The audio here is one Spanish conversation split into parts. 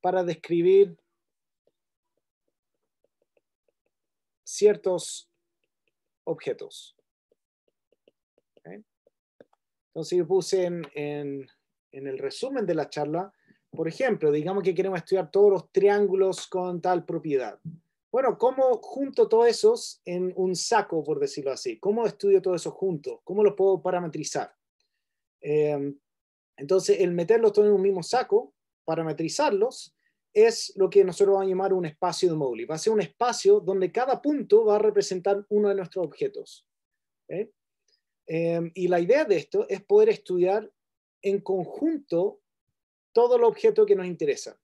para describir ciertos objetos. Entonces yo puse en, el resumen de la charla, por ejemplo, digamos que queremos estudiar todos los triángulos con tal propiedad. Bueno, ¿cómo junto todos esos en un saco, por decirlo así? ¿Cómo estudio todos esos juntos? ¿Cómo los puedo parametrizar? Eh, entonces, el meterlos todos en un mismo saco parametrizarlos, es lo que nosotros vamos a llamar un espacio de moduli Va a ser un espacio donde cada punto va a representar uno de nuestros objetos. ¿eh? Em, y la idea de esto es poder estudiar en conjunto todo el objeto que nos interesa.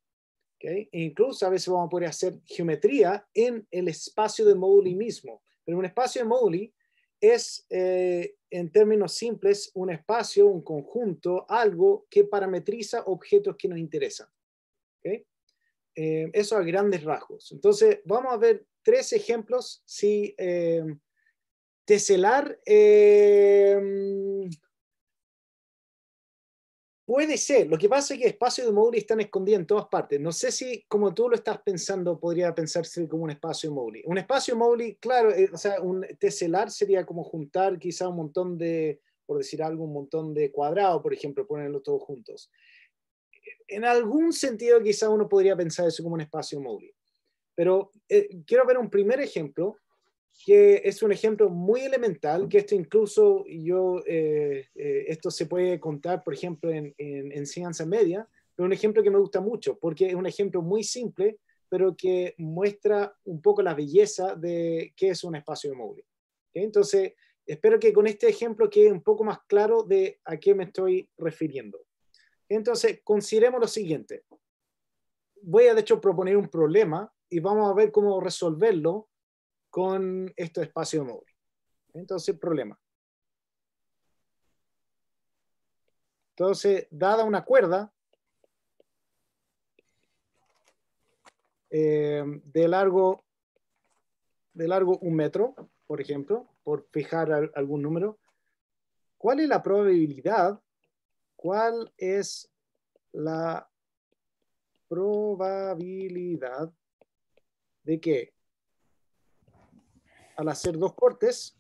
E incluso a veces vamos a poder hacer geometría en el espacio de moduli mismo. Pero un espacio de moduli es eh, en términos simples, un espacio, un conjunto, algo que parametriza objetos que nos interesan. Eh, eso a grandes rasgos. Entonces, vamos a ver tres ejemplos. Si eh, teselar, eh, Puede ser. Lo que pasa es que espacios de móvil están escondidos en todas partes. No sé si, como tú lo estás pensando, podría pensarse como un espacio de Un espacio de claro, eh, o sea, un teselar sería como juntar quizá un montón de, por decir algo, un montón de cuadrados, por ejemplo, ponerlos todos juntos. En algún sentido, quizá uno podría pensar eso como un espacio de Pero eh, quiero ver un primer ejemplo que es un ejemplo muy elemental, que esto incluso yo, eh, eh, esto se puede contar, por ejemplo, en, en, enseñanza media, pero un ejemplo que me gusta mucho, porque es un ejemplo muy simple, pero que muestra un poco la belleza de qué es un espacio de móvil. Entonces, espero que con este ejemplo quede un poco más claro de a qué me estoy refiriendo. Entonces, consideremos lo siguiente. Voy a, de hecho, proponer un problema y vamos a ver cómo resolverlo con este espacio móvil. Entonces, problema. Entonces, dada una cuerda eh, de, largo, de largo un metro, por ejemplo, por fijar algún número, ¿cuál es la probabilidad? ¿Cuál es la probabilidad de que al hacer dos cortes,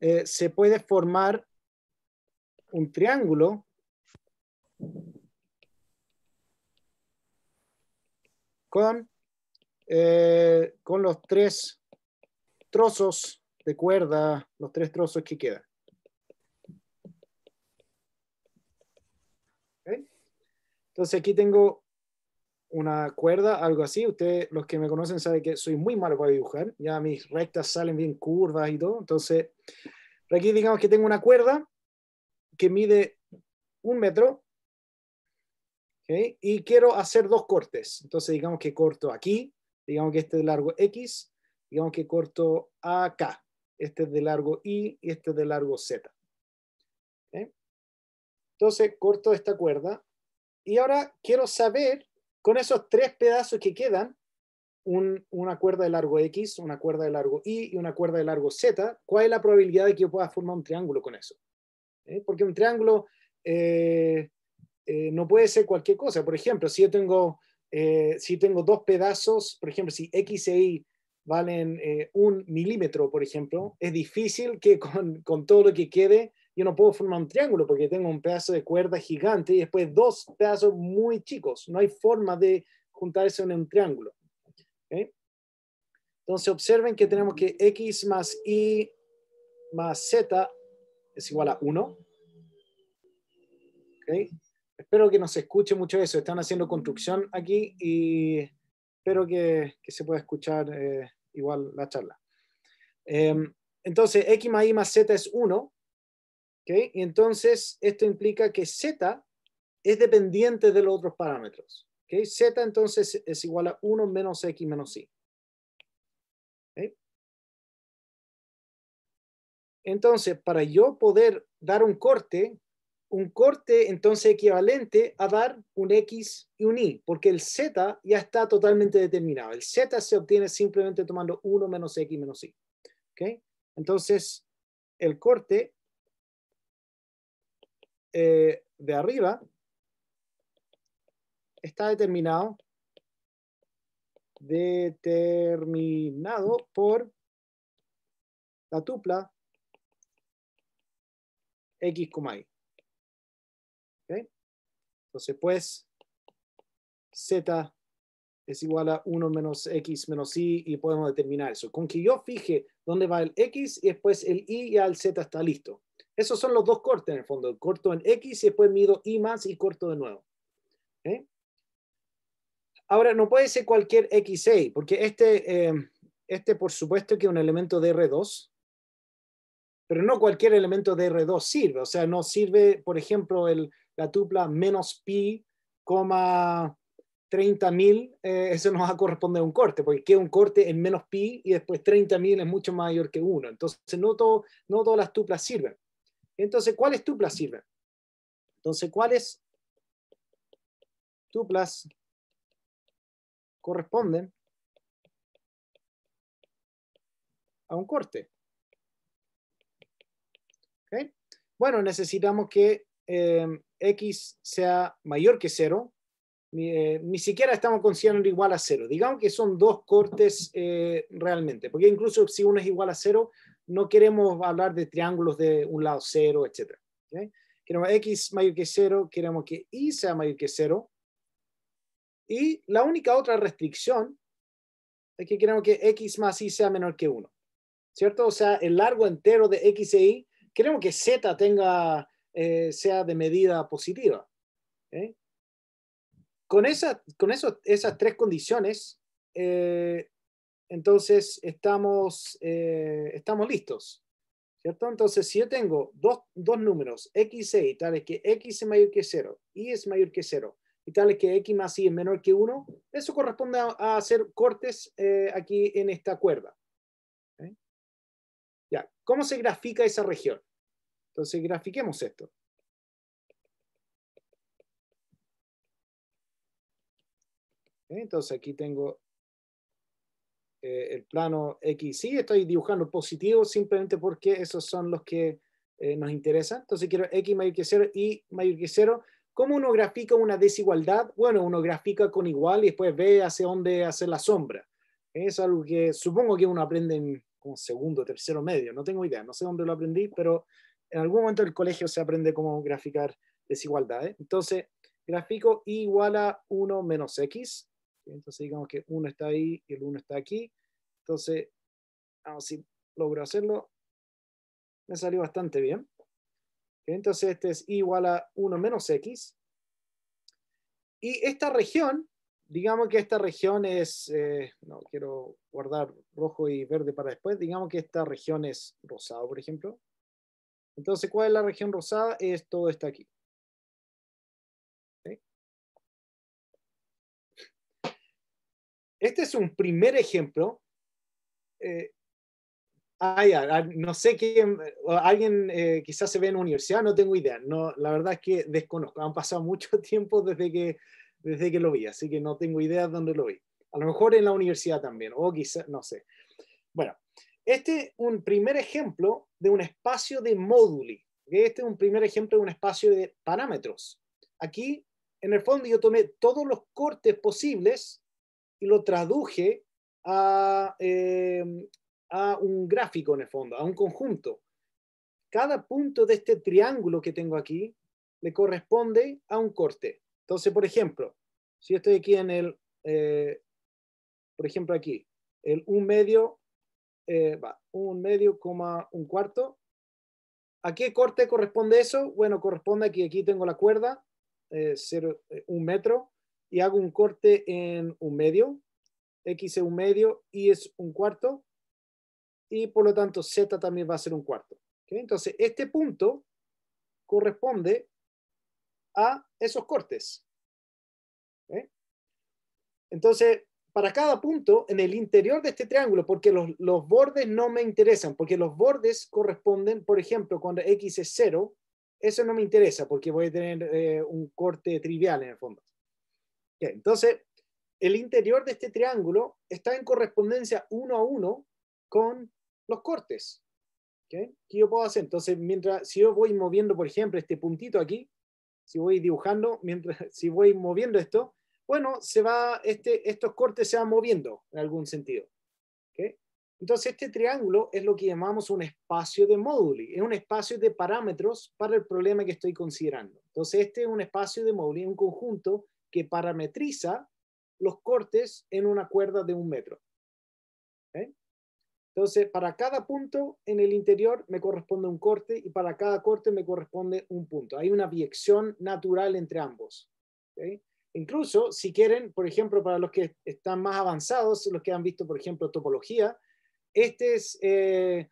eh, se puede formar un triángulo con, eh, con los tres trozos de cuerda, los tres trozos que quedan. Entonces aquí tengo una cuerda, algo así. Ustedes, los que me conocen, saben que soy muy malo para dibujar. Ya mis rectas salen bien curvas y todo. Entonces, aquí digamos que tengo una cuerda que mide un metro. Y quiero hacer dos cortes. Entonces, digamos que corto aquí. Digamos que este es de largo X. Digamos que corto acá. Este es de largo Y y este es de largo Z. Entonces, corto esta cuerda. Y ahora quiero saber con esos tres pedazos que quedan, una cuerda de largo X, una cuerda de largo Y y una cuerda de largo Z, ¿cuál es la probabilidad de que yo pueda formar un triángulo con eso? ¿Eh? Porque un triángulo eh, eh, no puede ser cualquier cosa. Por ejemplo, si yo tengo, si tengo dos pedazos, por ejemplo, si X e Y valen un milímetro, por ejemplo, es difícil que con todo lo que quede yo no puedo formar un triángulo porque tengo un pedazo de cuerda gigante y después dos pedazos muy chicos. No hay forma de juntar eso en un triángulo. Entonces observen que tenemos que x más y más z es igual a 1. Espero que nos escuche mucho eso. Están haciendo construcción aquí y espero que, se pueda escuchar eh, igual la charla. Em, entonces, x más y más z es 1 y entonces esto implica que z es dependiente de los otros parámetros. ¿Okay? Z entonces es igual a 1 menos x menos y. Entonces, para yo poder dar un corte, un corte entonces equivalente a dar un x y un y, porque el z ya está totalmente determinado. El z se obtiene simplemente tomando 1 menos x menos y. Entonces, el corte eh, de arriba está determinado determinado por la tupla x, y. Entonces, pues, z es igual a 1 menos x menos y, y podemos determinar eso. Con que yo fije dónde va el x y después el y ya el z está listo. Esos son los dos cortes en el fondo. Corto en X y después mido Y más y corto de nuevo. ¿Eh? Ahora, no puede ser cualquier XA, porque este, eh, este por supuesto que es un elemento de R2, pero no cualquier elemento de R2 sirve. O sea, no sirve, por ejemplo, la tupla menos pi, 30.000, eh, eso nos va a corresponder a un corte, porque queda un corte en menos pi y después 30.000 es mucho mayor que 1. Entonces, no todas las tuplas sirven. Entonces, ¿cuál es sirven? Entonces, ¿cuáles tuplas Corresponden a un corte. Bueno, necesitamos que em, x sea mayor que 0. Eh, ni, siquiera estamos considerando igual a 0. Digamos que son dos cortes eh, realmente, porque incluso si uno es igual a 0, no queremos hablar de triángulos de un lado cero, etc. ¿okay? Queremos x mayor que cero. queremos que y sea mayor que cero. Y la única otra restricción es que queremos que x más y sea menor que uno. ¿Cierto? O sea, el largo entero de x e y, queremos que z tenga, eh, sea de medida positiva. Con, esa, con eso, esas tres condiciones, eh, entonces estamos, eh, estamos listos. ¿Cierto? Entonces, si yo tengo dos, dos números, x e, tales que x es mayor que 0, y es mayor que 0, y tales que x más y es menor que 1, eso corresponde a, hacer cortes eh, aquí en esta cuerda. Ya, ¿cómo se grafica esa región? Entonces, grafiquemos esto. Entonces, aquí tengo eh, el plano X. Sí, estoy dibujando positivo simplemente porque esos son los que eh, nos interesan. Entonces quiero X mayor que 0, Y mayor que 0. ¿Cómo uno grafica una desigualdad? Bueno, uno grafica con igual y después ve hacia dónde hace la sombra. Es algo que supongo que uno aprende en segundo, tercero, medio. No tengo idea, no sé dónde lo aprendí, pero en algún momento del colegio se aprende cómo graficar desigualdades. Entonces, grafico y igual a 1 menos x. Entonces digamos que uno está ahí y el uno está aquí. Entonces, vamos, si logro hacerlo, me salió bastante bien. Entonces este es igual a 1 menos x. Y esta región, digamos que esta región es, eh, no quiero guardar rojo y verde para después, digamos que esta región es rosado, por ejemplo. Entonces, ¿cuál es la región rosada? Es todo esto aquí. Este es un primer ejemplo. Eh, no sé quién, alguien eh, quizás se ve en la universidad, no tengo idea. No, la verdad es que desconozco. Han pasado mucho tiempo desde que, desde que lo vi, así que no tengo idea de dónde lo vi. A lo mejor en la universidad también, o quizás, no sé. Bueno, este es un primer ejemplo de un espacio de móduli. Este es un primer ejemplo de un espacio de parámetros. Aquí, en el fondo, yo tomé todos los cortes posibles y lo traduje em, a, un gráfico en el fondo, a un conjunto. Cada punto de este triángulo que tengo aquí le corresponde a un corte. Entonces, por ejemplo, si estoy aquí en el, eh, por ejemplo aquí, el un medio, eh, va, un medio, coma un cuarto. ¿A qué corte corresponde eso? Bueno, corresponde aquí, aquí tengo la cuerda, eh, cero, eh, un metro y hago un corte en un medio, x es un medio, y es un cuarto, y por lo tanto z también va a ser un cuarto. Entonces, este punto corresponde a esos cortes. Entonces, para cada punto en el interior de este triángulo, porque los, bordes no me interesan, porque los bordes corresponden, por ejemplo, cuando x es 0, eso no me interesa porque voy a tener eh, un corte trivial en el fondo entonces, el interior de este triángulo está en correspondencia uno a uno con los cortes. ¿Qué yo puedo hacer? Entonces, mientras, si yo voy moviendo, por ejemplo, este puntito aquí, si voy dibujando, mientras, si voy moviendo esto, bueno, se va, este, estos cortes se van moviendo en algún sentido. Entonces, este triángulo es lo que llamamos un espacio de moduli, es un espacio de parámetros para el problema que estoy considerando. Entonces, este es un espacio de moduli, un conjunto que parametriza los cortes en una cuerda de un metro. ¿Eh? Entonces, para cada punto en el interior me corresponde un corte y para cada corte me corresponde un punto. Hay una objeción natural entre ambos. ¿Eh? Incluso, si quieren, por ejemplo, para los que están más avanzados, los que han visto, por ejemplo, topología, este es, eh,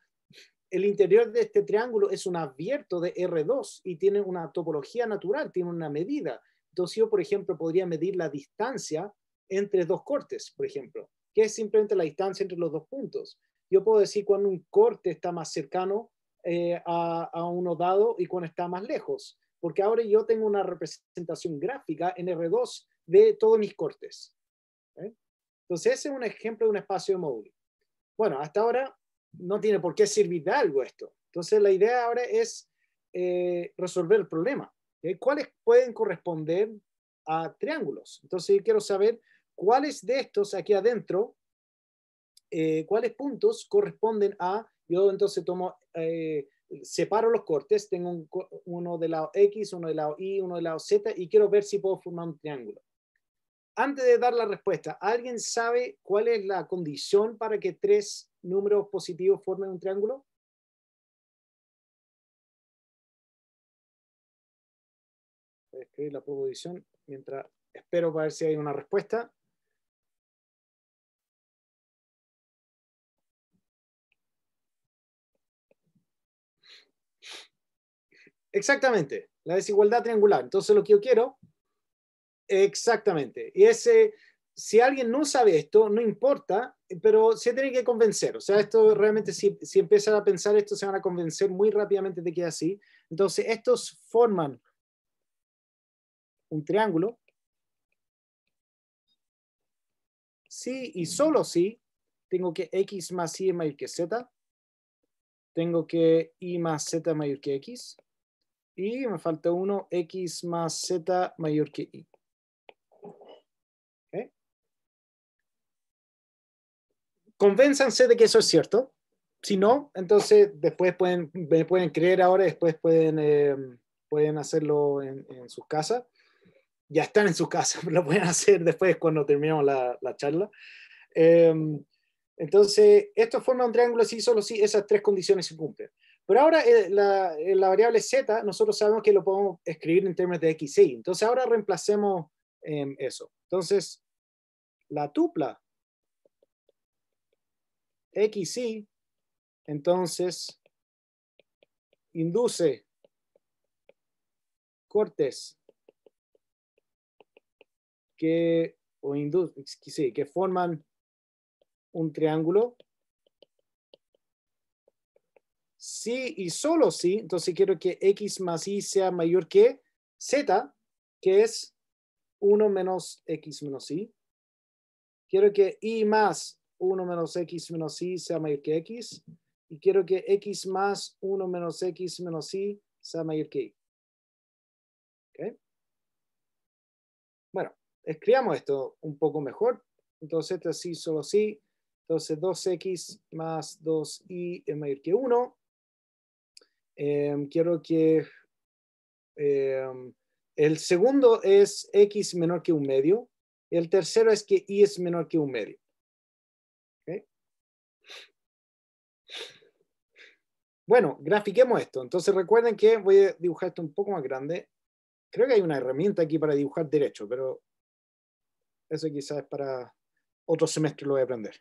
el interior de este triángulo es un abierto de R2 y tiene una topología natural, tiene una medida. Entonces yo, por ejemplo, podría medir la distancia entre dos cortes, por ejemplo, que es simplemente la distancia entre los dos puntos. Yo puedo decir cuando un corte está más cercano eh, a, uno dado y cuando está más lejos, porque ahora yo tengo una representación gráfica en R2 de todos mis cortes. ¿eh? Entonces, ese es un ejemplo de un espacio de módulo. Bueno, hasta ahora no tiene por qué servir de algo esto. Entonces, la idea ahora es eh, resolver el problema. Eh, cuáles pueden corresponder a triángulos. Entonces yo quiero saber cuáles de estos aquí adentro, eh, cuáles puntos corresponden a, yo entonces tomo, eh, separo los cortes, tengo uno del lado X, uno del lado Y, uno del lado Z y quiero ver si puedo formar un triángulo. Antes de dar la respuesta, ¿alguien sabe cuál es la condición para que tres números positivos formen un triángulo? la proposición mientras espero para ver si hay una respuesta. Exactamente, la desigualdad triangular. Entonces lo que yo quiero, exactamente. Y ese, si alguien no sabe esto, no importa, pero se tiene que convencer. O sea, esto realmente, si, si empiezan a pensar esto, se van a convencer muy rápidamente de que es así. Entonces, estos forman un triángulo, si y solo si tengo que x más y mayor que z, tengo que y más z mayor que x, y me falta uno, x más z mayor que y. ¿Okay? Convénzanse de que eso es cierto. Si no, entonces después pueden, pueden creer ahora, después pueden, eh, pueden hacerlo en sus casas ya están en su casa, lo pueden hacer después cuando terminemos la, charla. Em, entonces, esto forma un triángulo si solo si esas tres condiciones se cumplen. Pero ahora eh, eh, la, variable z, nosotros sabemos que lo podemos escribir en términos de x, y. Entonces, ahora reemplacemos em, eso. Entonces, la tupla x, y, entonces, induce cortes que, o que forman un triángulo, sí y solo sí, entonces quiero que x más y sea mayor que z, que es 1 menos x menos y. Quiero que y más 1 menos x menos y sea mayor que x. Y quiero que x más 1 menos x menos y sea mayor que y. ¿Okay? Bueno, escribamos esto un poco mejor. Entonces, esto sí, solo sí. Entonces, 2x más 2y es mayor que 1. Em, quiero que em, el segundo es x menor que un medio. el tercero es que y es menor que un medio. Bueno, grafiquemos esto. Entonces recuerden que voy a dibujar esto un poco más grande. Creo que hay una herramienta aquí para dibujar derecho, pero eso quizás para otro semestre lo voy a aprender.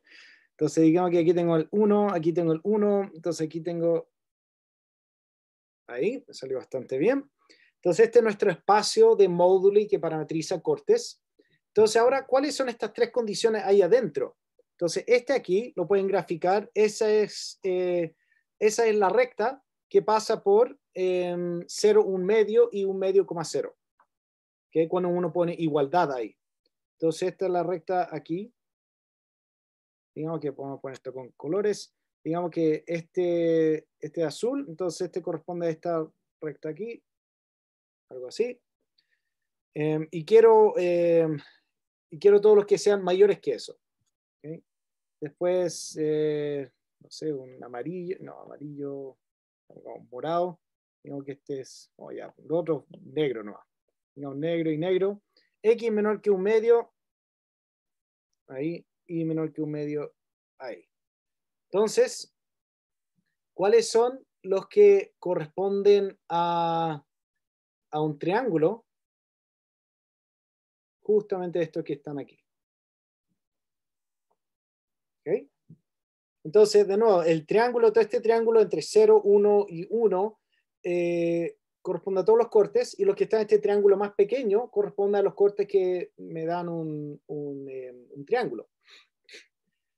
Entonces, digamos que aquí tengo el 1, aquí tengo el 1, entonces aquí tengo... Ahí, me salió bastante bien. Entonces, este es nuestro espacio de módulo que parametriza cortes. Entonces, ahora, ¿cuáles son estas tres condiciones ahí adentro? Entonces, este aquí lo pueden graficar. Esa es, eh, esa es la recta que pasa por eh, 0, 1 medio y 1 medio, coma 0. Que cuando uno pone igualdad ahí. Entonces esta es la recta aquí. Digamos que podemos poner esto con colores. Digamos que este, este es azul, entonces este corresponde a esta recta aquí. Algo así. Em, y, quiero, em, y quiero todos los que sean mayores que eso. Después, eh, no sé, un amarillo, no, amarillo, un morado. Digamos que este es, oh, ya, otro negro nomás. Digamos negro y negro. X menor que un medio, ahí, Y menor que un medio, ahí. Entonces, ¿cuáles son los que corresponden a, un triángulo? Justamente estos que están aquí. ok Entonces, de nuevo, el triángulo, todo este triángulo entre 0, 1 y 1, corresponde a todos los cortes y los que están en este triángulo más pequeño corresponde a los cortes que me dan un, eh, triángulo.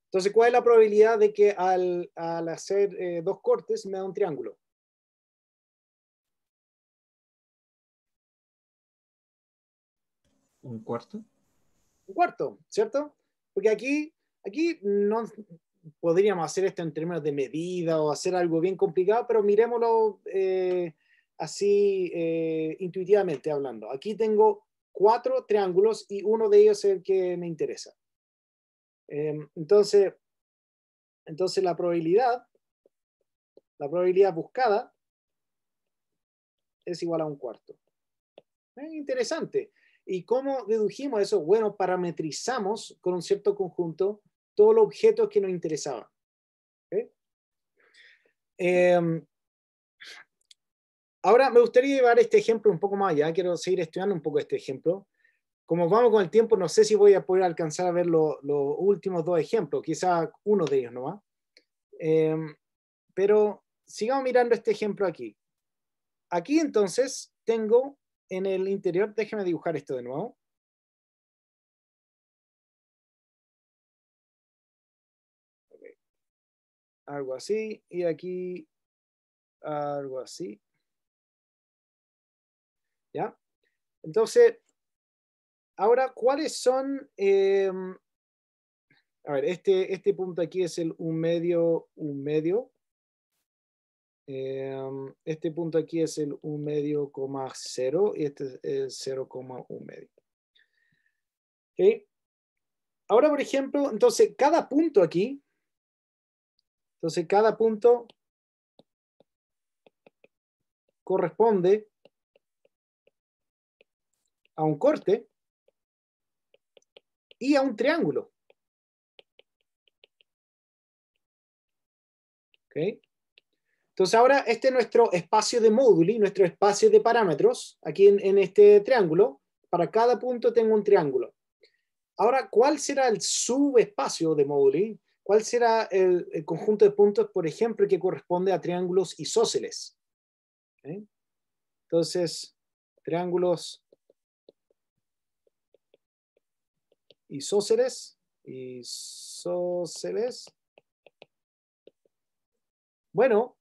Entonces, ¿cuál es la probabilidad de que al, hacer eh, dos cortes me da un triángulo? ¿Un cuarto? Un cuarto, ¿cierto? Porque aquí, aquí no podríamos hacer esto en términos de medida o hacer algo bien complicado, pero miremoslo eh, así eh, intuitivamente hablando. Aquí tengo cuatro triángulos y uno de ellos es el que me interesa. Em, entonces, entonces la probabilidad, la probabilidad buscada es igual a un cuarto. interesante. ¿Y cómo dedujimos eso? Bueno, parametrizamos con un cierto conjunto todos los objetos que nos interesaban. Em, Ahora me gustaría llevar este ejemplo un poco más allá, quiero seguir estudiando un poco este ejemplo. Como vamos con el tiempo, no sé si voy a poder alcanzar a ver los últimos dos ejemplos, quizá uno de ellos no Eh, em, pero sigamos mirando este ejemplo aquí. Aquí entonces tengo en el interior, déjeme dibujar esto de nuevo. Algo así, y aquí algo así. Entonces, ahora, ¿cuáles son... Em, a ver, este, este punto aquí es el un medio, un medio. Em, este punto aquí es el un medio, coma cero, y este es 0,1 medio. ¿Okay? Ahora, por ejemplo, entonces cada punto aquí, entonces cada punto corresponde a un corte y a un triángulo. ¿Okay? Entonces ahora este es nuestro espacio de móduli, nuestro espacio de parámetros, aquí en, este triángulo. Para cada punto tengo un triángulo. Ahora, ¿cuál será el subespacio de móduli? ¿Cuál será el, conjunto de puntos, por ejemplo, que corresponde a triángulos isósceles? Entonces, triángulos Isóceres seres. Bueno,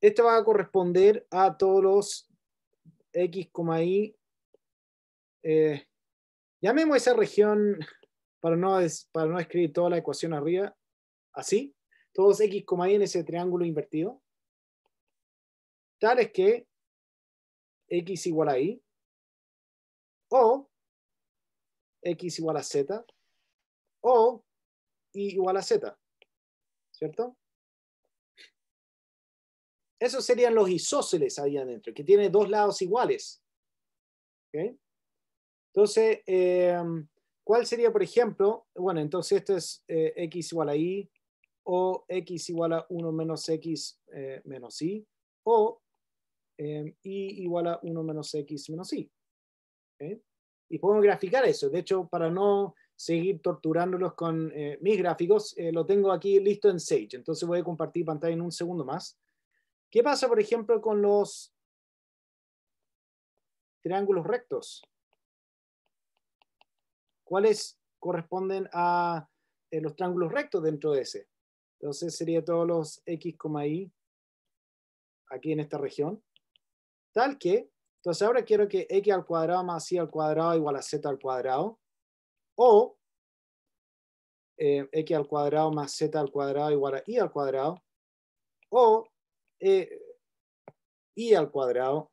Esto va a corresponder a todos los X, Y. Eh, llamemos esa región, para no, para no escribir toda la ecuación arriba, así, todos X, Y en ese triángulo invertido, Tal es que X igual a Y, o x igual a z o y igual a z, ¿cierto? Esos serían los isósceles ahí adentro, que tiene dos lados iguales. ¿Okay? Entonces, em, ¿cuál sería, por ejemplo? Bueno, entonces esto es eh, x igual a y, o x igual a 1 menos x eh, menos y, o em, y igual a 1 menos x menos y. ¿Okay? y podemos graficar eso. De hecho, para no seguir torturándolos con eh, mis gráficos, eh, lo tengo aquí listo en Sage. Entonces voy a compartir pantalla en un segundo más. ¿Qué pasa, por ejemplo, con los triángulos rectos? ¿Cuáles corresponden a eh, los triángulos rectos dentro de ese? Entonces sería todos los X, Y aquí en esta región. Tal que entonces ahora quiero que x al cuadrado más y al cuadrado igual a z al cuadrado. O eh, x al cuadrado más z al cuadrado igual a y al cuadrado. O y eh, al cuadrado.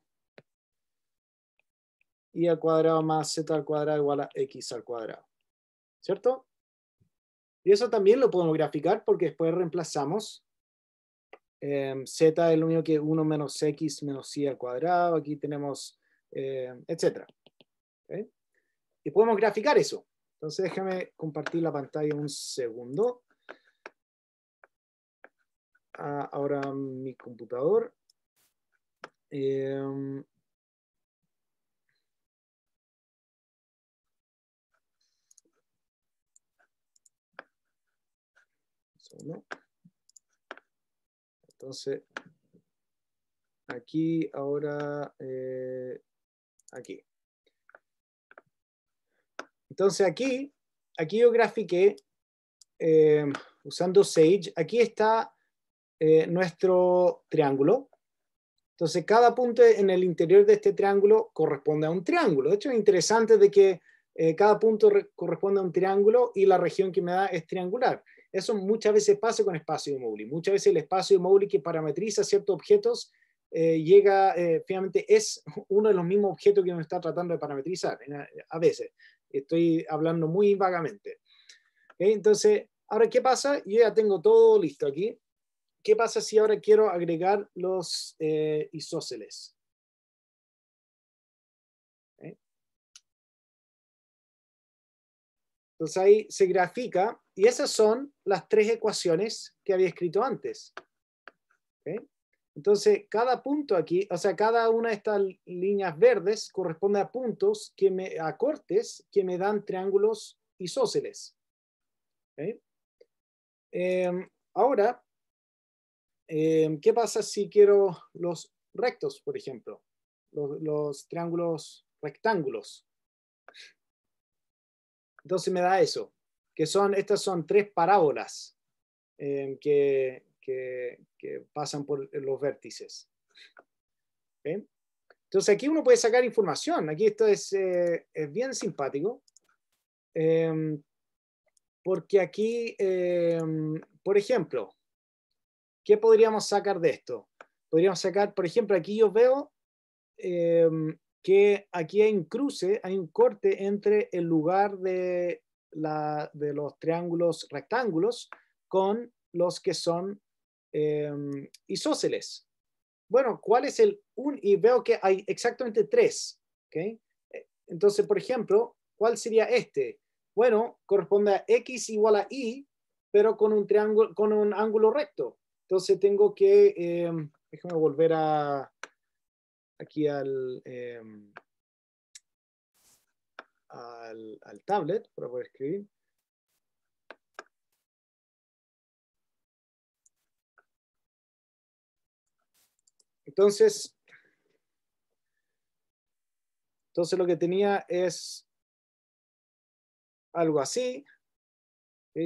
y al cuadrado más z al cuadrado igual a x al cuadrado. ¿Cierto? Y eso también lo podemos graficar porque después reemplazamos Em, z es lo mismo que 1 menos x menos y al cuadrado, aquí tenemos, eh, em, etc. Y podemos graficar eso. Entonces déjame compartir la pantalla un segundo. Ah, ahora mi computador. Em, un segundo. Entonces, aquí, ahora, eh, aquí. Entonces aquí, aquí yo grafiqué eh, usando Sage, aquí está eh, nuestro triángulo. Entonces cada punto en el interior de este triángulo corresponde a un triángulo. De hecho es interesante de que cada punto corresponde a un triángulo y la región que me da es triangular. Eso muchas veces pasa con espacio de Mowgli. Muchas veces el espacio de móvil que parametriza ciertos objetos eh, llega, eh, finalmente es uno de los mismos objetos que uno está tratando de parametrizar, a, veces. Estoy hablando muy vagamente. Entonces, ahora, ¿qué pasa? Yo ya tengo todo listo aquí. ¿Qué pasa si ahora quiero agregar los eh, isósceles? Entonces ahí se grafica, y esas son las tres ecuaciones que había escrito antes. Entonces, cada punto aquí, o sea, cada una de estas líneas verdes corresponde a puntos, que me, a cortes que me dan triángulos isósceles. Em, ahora, em, ¿qué pasa si quiero los rectos, por ejemplo? los triángulos rectángulos. Entonces me da eso, que son, estas son tres parábolas em, que, pasan por los vértices. Entonces aquí uno puede sacar información, aquí esto es, eh, es bien simpático, em, porque aquí, em, por ejemplo, ¿qué podríamos sacar de esto? Podríamos sacar, por ejemplo, aquí yo veo que aquí hay un cruce, hay un corte entre el lugar de, la, de los triángulos rectángulos con los que son eh, isósceles. Bueno, ¿cuál es el un? Y veo que hay exactamente tres. ¿okay? Eh, entonces, por ejemplo, ¿cuál sería este? Bueno, corresponde a x igual a y, pero con un triángulo, con un ángulo recto. Entonces tengo que, em, déjame volver a, aquí em, al, al, tablet para poder escribir. Entonces, entonces lo que tenía es algo así.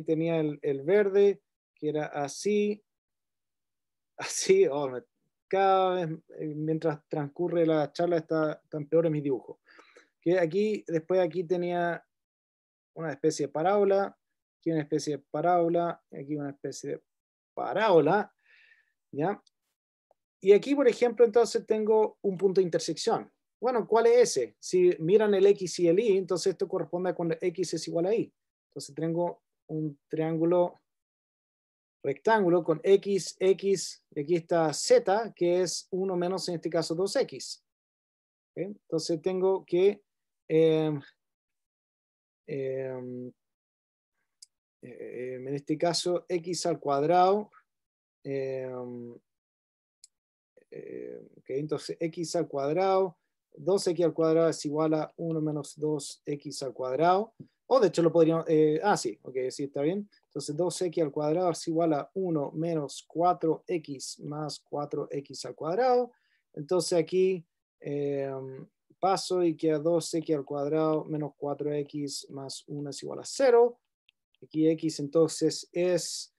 Tenía el, verde, que era así, así, oh, cada vez, eh, mientras transcurre la charla, está, tan peor en mis dibujos. Que aquí, después aquí tenía una especie de parábola, aquí una especie de parábola, aquí una especie de parábola, ¿ya? Y aquí, por ejemplo, entonces tengo un punto de intersección. Bueno, ¿cuál es ese? Si miran el X y el Y, entonces esto corresponde a cuando X es igual a Y. Entonces tengo un triángulo rectángulo con x, x, y aquí está z, que es 1 menos en este caso 2x. Entonces tengo que em, em, em, en este caso x al cuadrado, entonces x al cuadrado, 2x al cuadrado es igual a 1 menos 2x al cuadrado, o de hecho lo podríamos, eh, ah sí, ok, sí está bien, entonces 2x al cuadrado es igual a 1 menos 4x más 4x al cuadrado. Entonces aquí em, paso y queda 2x al cuadrado menos 4x más 1 es igual a 0. Aquí x entonces es...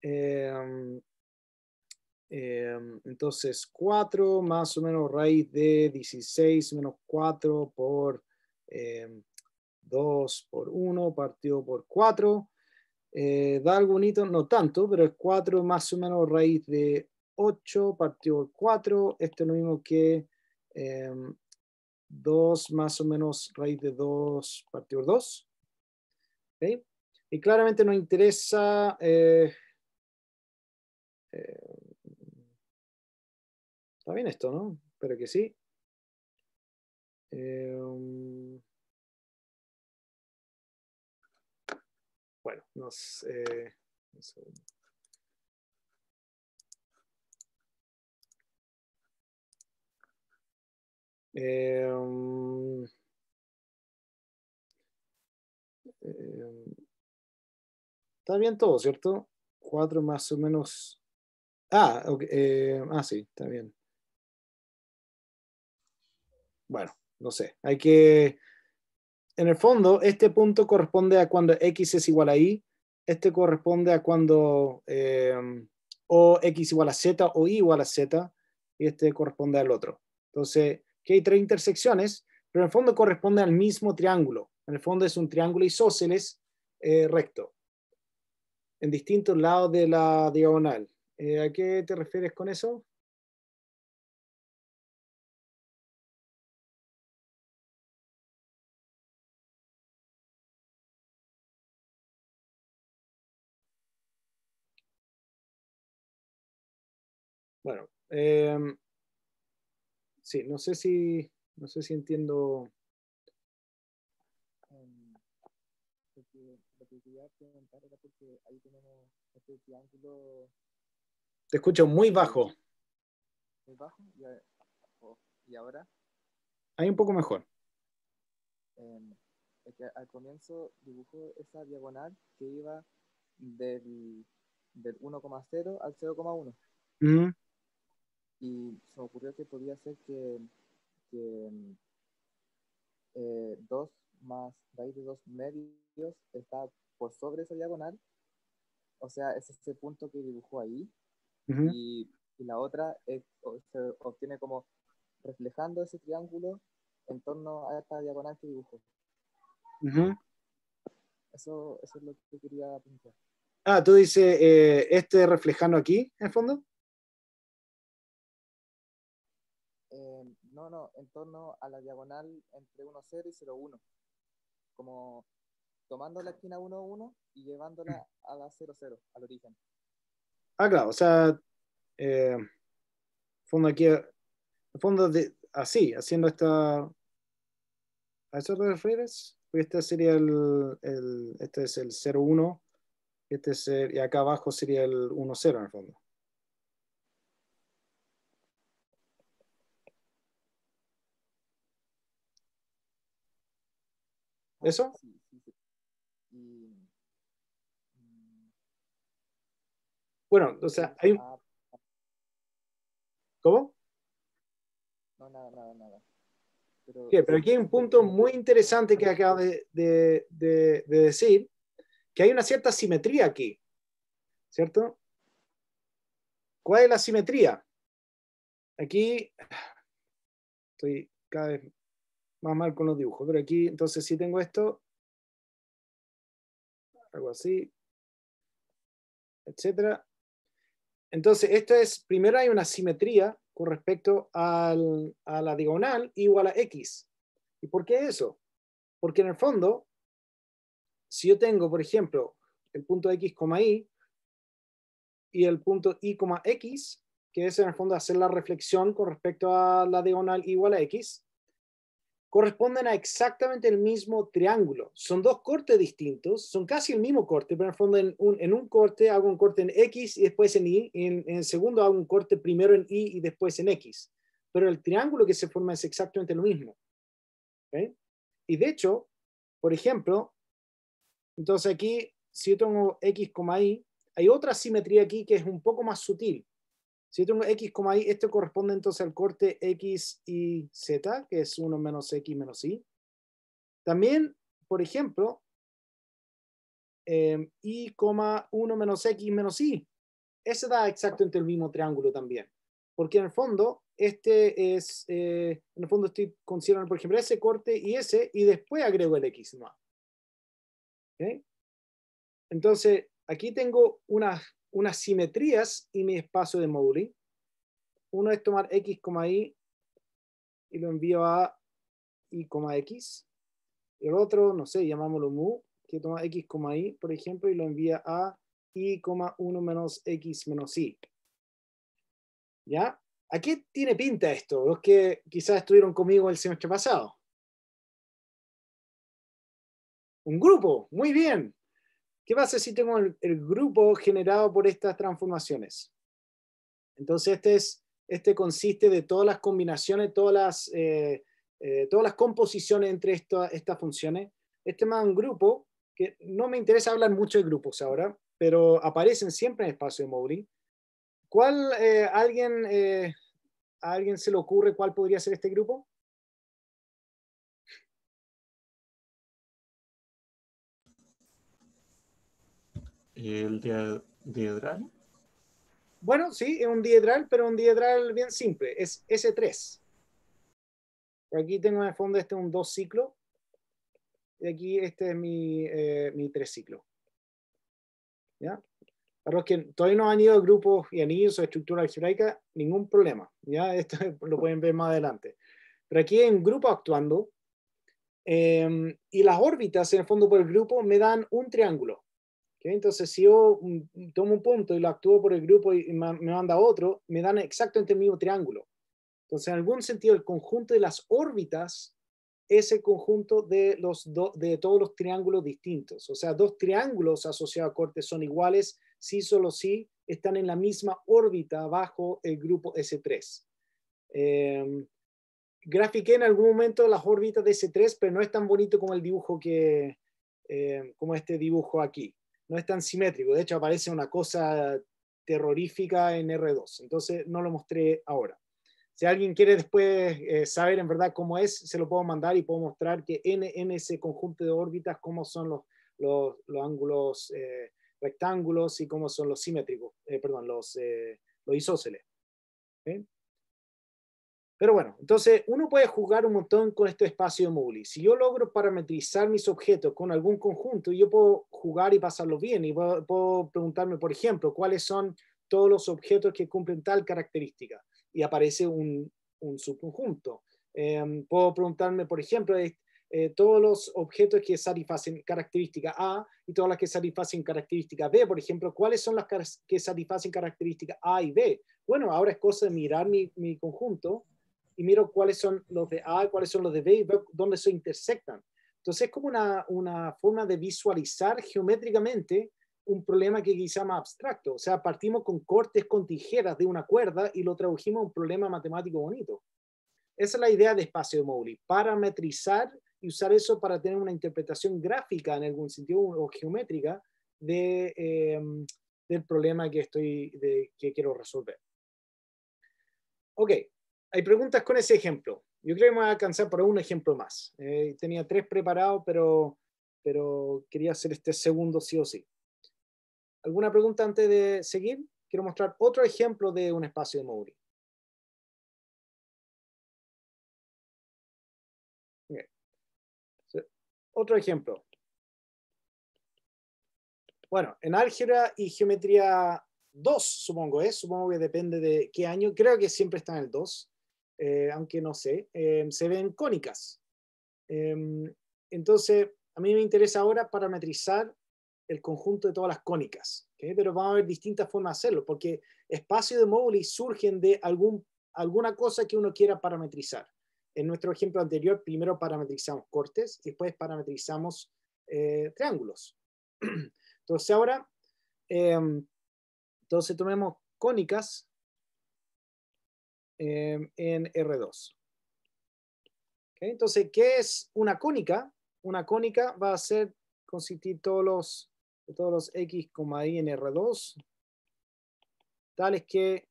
Em, em, entonces 4 más o menos raíz de 16 menos 4 por 2 por 1 partido por 4. Eh, da algún hito, no tanto, pero es 4 más o menos raíz de 8 partido por 4. Esto es lo mismo que 2 em, más o menos raíz de 2 partido por 2. Y claramente nos interesa... Eh, eh, está bien esto, ¿no? Espero que sí. Em, Bueno, nos... Eh, em, em, está bien todo, ¿cierto? Cuatro más o menos. Ah, eh, ah, sí, está bien. Bueno, no sé. Hay que en el fondo, este punto corresponde a cuando x es igual a y, este corresponde a cuando em, o x igual a z o y igual a z, y este corresponde al otro. Entonces, que hay tres intersecciones, pero en el fondo corresponde al mismo triángulo. En el fondo es un triángulo isósceles eh, recto, en distintos lados de la diagonal. Eh, ¿A qué te refieres con eso? Bueno, em, sí, no sé si, no sé si entiendo. Em, este Te escucho muy bajo. Muy bajo, y, ahora. Ahí un poco mejor. Em, al comienzo dibujó esa diagonal que iba del, del 1,0 al 0,1. Mm y se ocurrió que podía ser que, que 2 eh, más raíz de dos medios está por sobre esa diagonal, o sea, es este punto que dibujó ahí, y, y, la otra se obtiene como reflejando ese triángulo en torno a esta diagonal que dibujó. eso, es lo que quería preguntar. Ah, tú dices, eh, este reflejando aquí, en fondo. no, no, en torno a la diagonal entre 1, 0 y 0, 1. Como tomando la esquina 1, 1 y llevándola a la 0, 0, al origen. Ah, claro, o sea, eh, fondo aquí, fondo de, así, haciendo esta... ¿A eso te refieres? Porque este sería el, el este es el 0-1. este es y acá abajo sería el 1, 0, en el fondo. ¿Eso? Sí, sí, mm, bueno, o sea, hay... ¿Cómo? No, nada, nada, nada. Pero, pero aquí hay un punto muy interesante que acaba de, de decir, que hay una cierta simetría aquí, ¿cierto? ¿Cuál es la simetría? Aquí estoy cada vez más mal con los dibujos, pero aquí entonces si tengo esto, algo así, etcétera. Entonces, esto es, primero hay una simetría con respecto a la diagonal igual a x. ¿Y por qué eso? Porque en el fondo, si yo tengo, por ejemplo, el punto x, y y el punto y, x, que es en el fondo hacer la reflexión con respecto a la diagonal igual a x, corresponden a exactamente el mismo triángulo. Son dos cortes distintos, son casi el mismo corte, pero en fondo en un, corte hago un corte en X y después en Y, en, en, el segundo hago un corte primero en Y y después en X. Pero el triángulo que se forma es exactamente lo mismo. Y de hecho, por ejemplo, entonces aquí, si yo tengo X, Y, hay otra simetría aquí que es un poco más sutil. Si yo tengo x, y, esto corresponde entonces al corte x y z, que es 1 menos x menos y. También, por ejemplo, eh, y, 1 menos x menos y. Ese da exactamente el mismo triángulo también. Porque en el fondo, este es, eh, en el fondo estoy considerando, por ejemplo, ese corte y ese, y después agrego el x más. Entonces, aquí tengo unas unas simetrías y mi espacio de moduling. Uno es tomar x, y y lo envío a y, x. El otro, no sé, llamámoslo mu, que toma x, y, por ejemplo, y lo envía a y, 1 menos x menos y. ¿Ya? ¿A qué tiene pinta esto? Los que quizás estuvieron conmigo el semestre pasado. Un grupo, muy bien. ¿Qué pasa si tengo el, grupo generado por estas transformaciones? Entonces, este, es, este consiste de todas las combinaciones, todas las, eh, eh, todas las composiciones entre estas funciones. Este más un grupo, que no me interesa hablar mucho de grupos ahora, pero aparecen siempre en el espacio de Mowgli. ¿Cuál, eh, alguien, ¿A alguien se le ocurre cuál podría ser este grupo? el diedral? Bueno, sí, es un diedral, pero un diedral bien simple, es S3. aquí tengo en el fondo este un dos ciclo, y aquí este es mi, eh, mi 3 ciclo. ¿Ya? Para los que todavía no han ido a grupos y anillos o estructura algebraica, ningún problema. ¿ya? Esto lo pueden ver más adelante. Pero aquí en grupo actuando eh, y las órbitas, en el fondo por el grupo, me dan un triángulo. Entonces, si yo mm, tomo un punto y lo actúo por el grupo y me manda otro, me dan exactamente el mismo triángulo. Entonces, en algún sentido, el conjunto de las órbitas es el conjunto de, los de todos los triángulos distintos. O sea, dos triángulos asociados a cortes son iguales si solo si están en la misma órbita bajo el grupo S3. Em, grafiqué en algún momento las órbitas de S3, pero no es tan bonito como el dibujo que, eh, como este dibujo aquí no es tan simétrico. De hecho, aparece una cosa terrorífica en R2. Entonces, no lo mostré ahora. Si alguien quiere después eh, saber en verdad cómo es, se lo puedo mandar y puedo mostrar que en, ese conjunto de órbitas, cómo son los, ángulos eh, rectángulos y cómo son los simétricos, eh, perdón, los, los isósceles. Pero bueno, entonces uno puede jugar un montón con este espacio de Moodle. Si yo logro parametrizar mis objetos con algún conjunto, yo puedo jugar y pasarlo bien. Y puedo, preguntarme, por ejemplo, cuáles son todos los objetos que cumplen tal característica. Y aparece un, subconjunto. Em, puedo preguntarme, por ejemplo, eh, todos los objetos que satisfacen característica A y todas las que satisfacen característica B, por ejemplo, ¿cuáles son las que satisfacen característica A y B? Bueno, ahora es cosa de mirar mi, mi conjunto y miro cuáles son los de A, cuáles son los de B y veo dónde se intersectan. Entonces es como una, una forma de visualizar geométricamente un problema que quizá más abstracto. O sea, partimos con cortes con tijeras de una cuerda y lo tradujimos a un problema matemático bonito. Esa es la idea de espacio de Mowgli, parametrizar y usar eso para tener una interpretación gráfica en algún sentido o geométrica de, em, del problema que, estoy, de, que quiero resolver. Ok, hay preguntas con ese ejemplo. Yo creo que me voy a alcanzar por un ejemplo más. Eh, tenía tres preparados, pero, pero quería hacer este segundo sí o sí. ¿Alguna pregunta antes de seguir? Quiero mostrar otro ejemplo de un espacio de Mowry. otro ejemplo. Bueno, en álgebra y geometría 2, supongo, ¿eh? supongo que depende de qué año, creo que siempre está en el 2. Eh, aunque no sé, em, se ven cónicas. Em, entonces, a mí me interesa ahora parametrizar el conjunto de todas las cónicas, pero van a haber distintas formas de hacerlo, porque espacio de móviles surgen de algún, alguna cosa que uno quiera parametrizar. En nuestro ejemplo anterior, primero parametrizamos cortes y después parametrizamos eh, triángulos. Entonces ahora, em, entonces tomemos cónicas Em, en R2. Entonces, ¿qué es una cónica? Una cónica va a ser, consistir todos los, todos los x, y en R2, tales que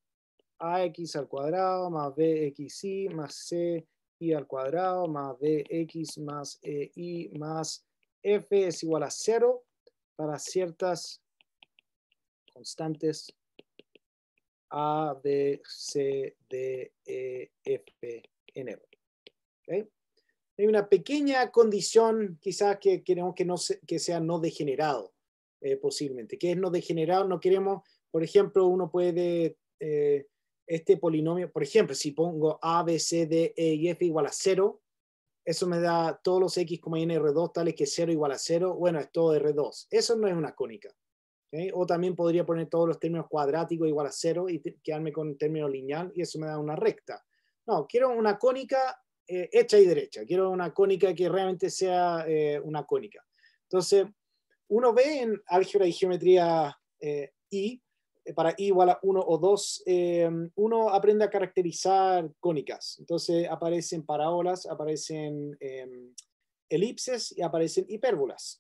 ax al cuadrado más bxy más c y al cuadrado más bx más Y e más f es igual a cero para ciertas constantes a, B, C, D, E, F, N. ¿Okay? Hay una pequeña condición quizás que queremos que, no que sea no degenerado, eh, posiblemente. ¿Qué es no degenerado? No queremos, por ejemplo, uno puede, eh, este polinomio, por ejemplo, si pongo A, B, C, D, E y F igual a cero, eso me da todos los X, Y en R2 tales que 0 igual a cero. bueno, es todo R2. Eso no es una cónica. O también podría poner todos los términos cuadráticos igual a cero y quedarme con el término lineal y eso me da una recta. No, quiero una cónica eh, hecha y derecha. Quiero una cónica que realmente sea eh, una cónica. Entonces, uno ve en álgebra y geometría eh, I, para I igual a 1 o 2, uno aprende a caracterizar cónicas. Entonces aparecen parábolas, aparecen elipses y aparecen hipérbolas.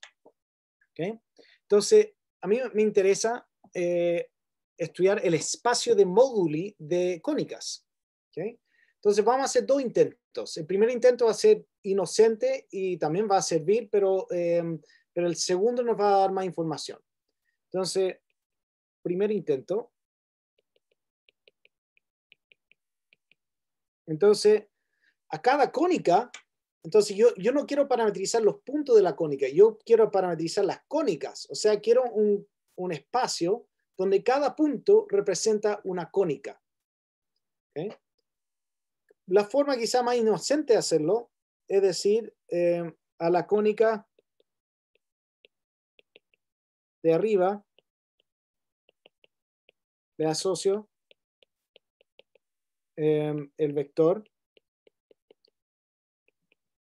¿Okay? Entonces, a mí me interesa eh, estudiar el espacio de móduli de cónicas. ¿okay? Entonces vamos a hacer dos intentos. El primer intento va a ser inocente y también va a servir, pero, em, pero el segundo nos va a dar más información. Entonces, primer intento. Entonces, a cada cónica entonces yo, no quiero parametrizar los puntos de la cónica, yo quiero parametrizar las cónicas, o sea, quiero un, espacio donde cada punto representa una cónica. La forma quizá más inocente de hacerlo es decir eh, a la cónica de arriba le asocio eh, el vector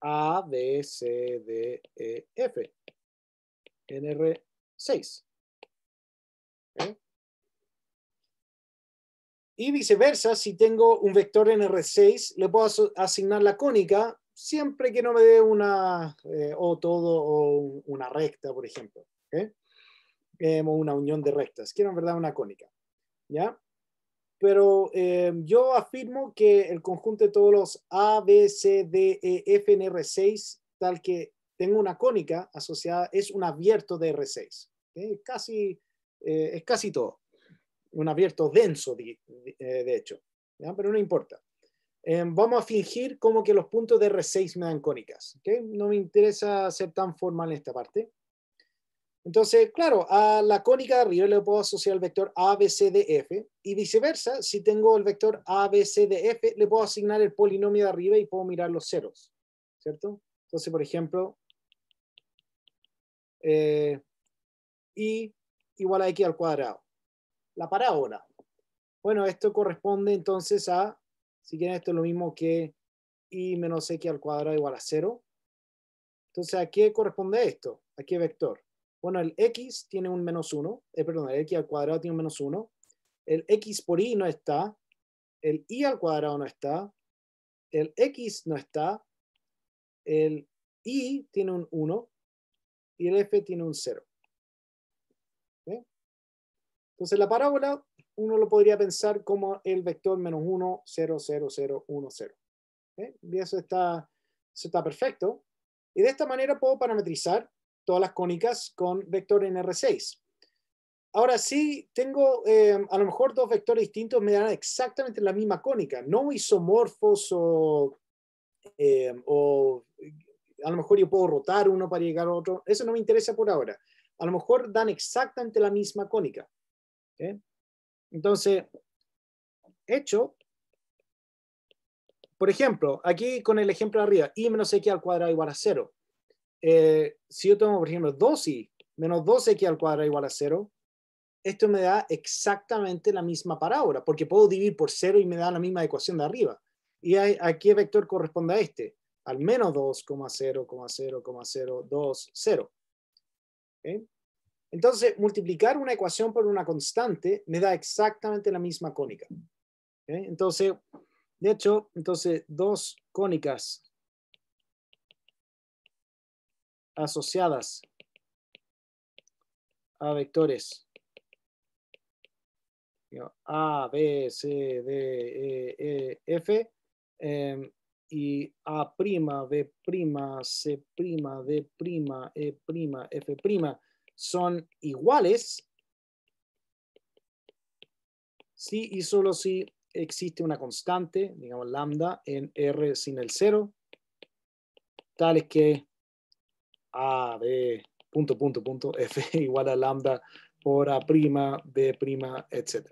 a, B, C, D, E, F. NR 6. ¿Eh? Y viceversa, si tengo un vector en R6, le puedo asignar la cónica siempre que no me dé una eh, o todo o una recta, por ejemplo. ¿eh? o una unión de rectas. Quiero en verdad una cónica. ¿Ya? pero eh, yo afirmo que el conjunto de todos los A, B, C, D, E, F en R6, tal que tengo una cónica asociada, es un abierto de R6. Casi, eh, es casi todo. Un abierto denso, eh, de, hecho. Pero no importa. vamos a fingir como que los puntos de R6 me dan cónicas. No me interesa ser tan formal en esta parte. Entonces, claro, a la cónica de arriba le puedo asociar el vector A, D, F y viceversa, si tengo el vector A, B, F, le puedo asignar el polinomio de arriba y puedo mirar los ceros, ¿cierto? Entonces, por ejemplo, eh, i y igual a x al cuadrado. La parábola. Bueno, esto corresponde entonces a, si quieren, esto es lo mismo que y menos x al cuadrado igual a cero. Entonces, ¿a qué corresponde esto? ¿A qué vector? Bueno, el x tiene un menos 1, eh, perdón, el x al cuadrado tiene un menos 1, el x por y no está, el y al cuadrado no está, el x no está, el y tiene un 1 y el f tiene un 0. Entonces la parábola uno lo podría pensar como el vector menos 1, 0, 0, 0, 1, 0. Y eso está, eso está perfecto. Y de esta manera puedo parametrizar todas las cónicas con vector en r 6 Ahora sí, tengo eh, a lo mejor dos vectores distintos, me dan exactamente la misma cónica, no isomorfos eh, o, a lo mejor yo puedo rotar uno para llegar a otro, eso no me interesa por ahora. A lo mejor dan exactamente la misma cónica. Entonces, hecho, por ejemplo, aquí con el ejemplo arriba, y menos x al cuadrado igual a 0. Eh, si yo tomo, por ejemplo, 2 y menos 12x al cuadrado igual a 0, esto me da exactamente la misma parábola, porque puedo dividir por 0 y me da la misma ecuación de arriba. ¿Y a, qué vector corresponde a este? Al menos 2,0,0,0,2,0. 0. Entonces, multiplicar una ecuación por una constante me da exactamente la misma cónica. Entonces, de hecho, entonces dos cónicas asociadas a vectores. A, B, C, D, E, E, F. Em, y A', B', C', D', E', F' son iguales si y solo si existe una constante, digamos lambda, en R sin el cero, tales que a, B, punto, punto, punto, F igual a lambda por A prima, B prima, etc.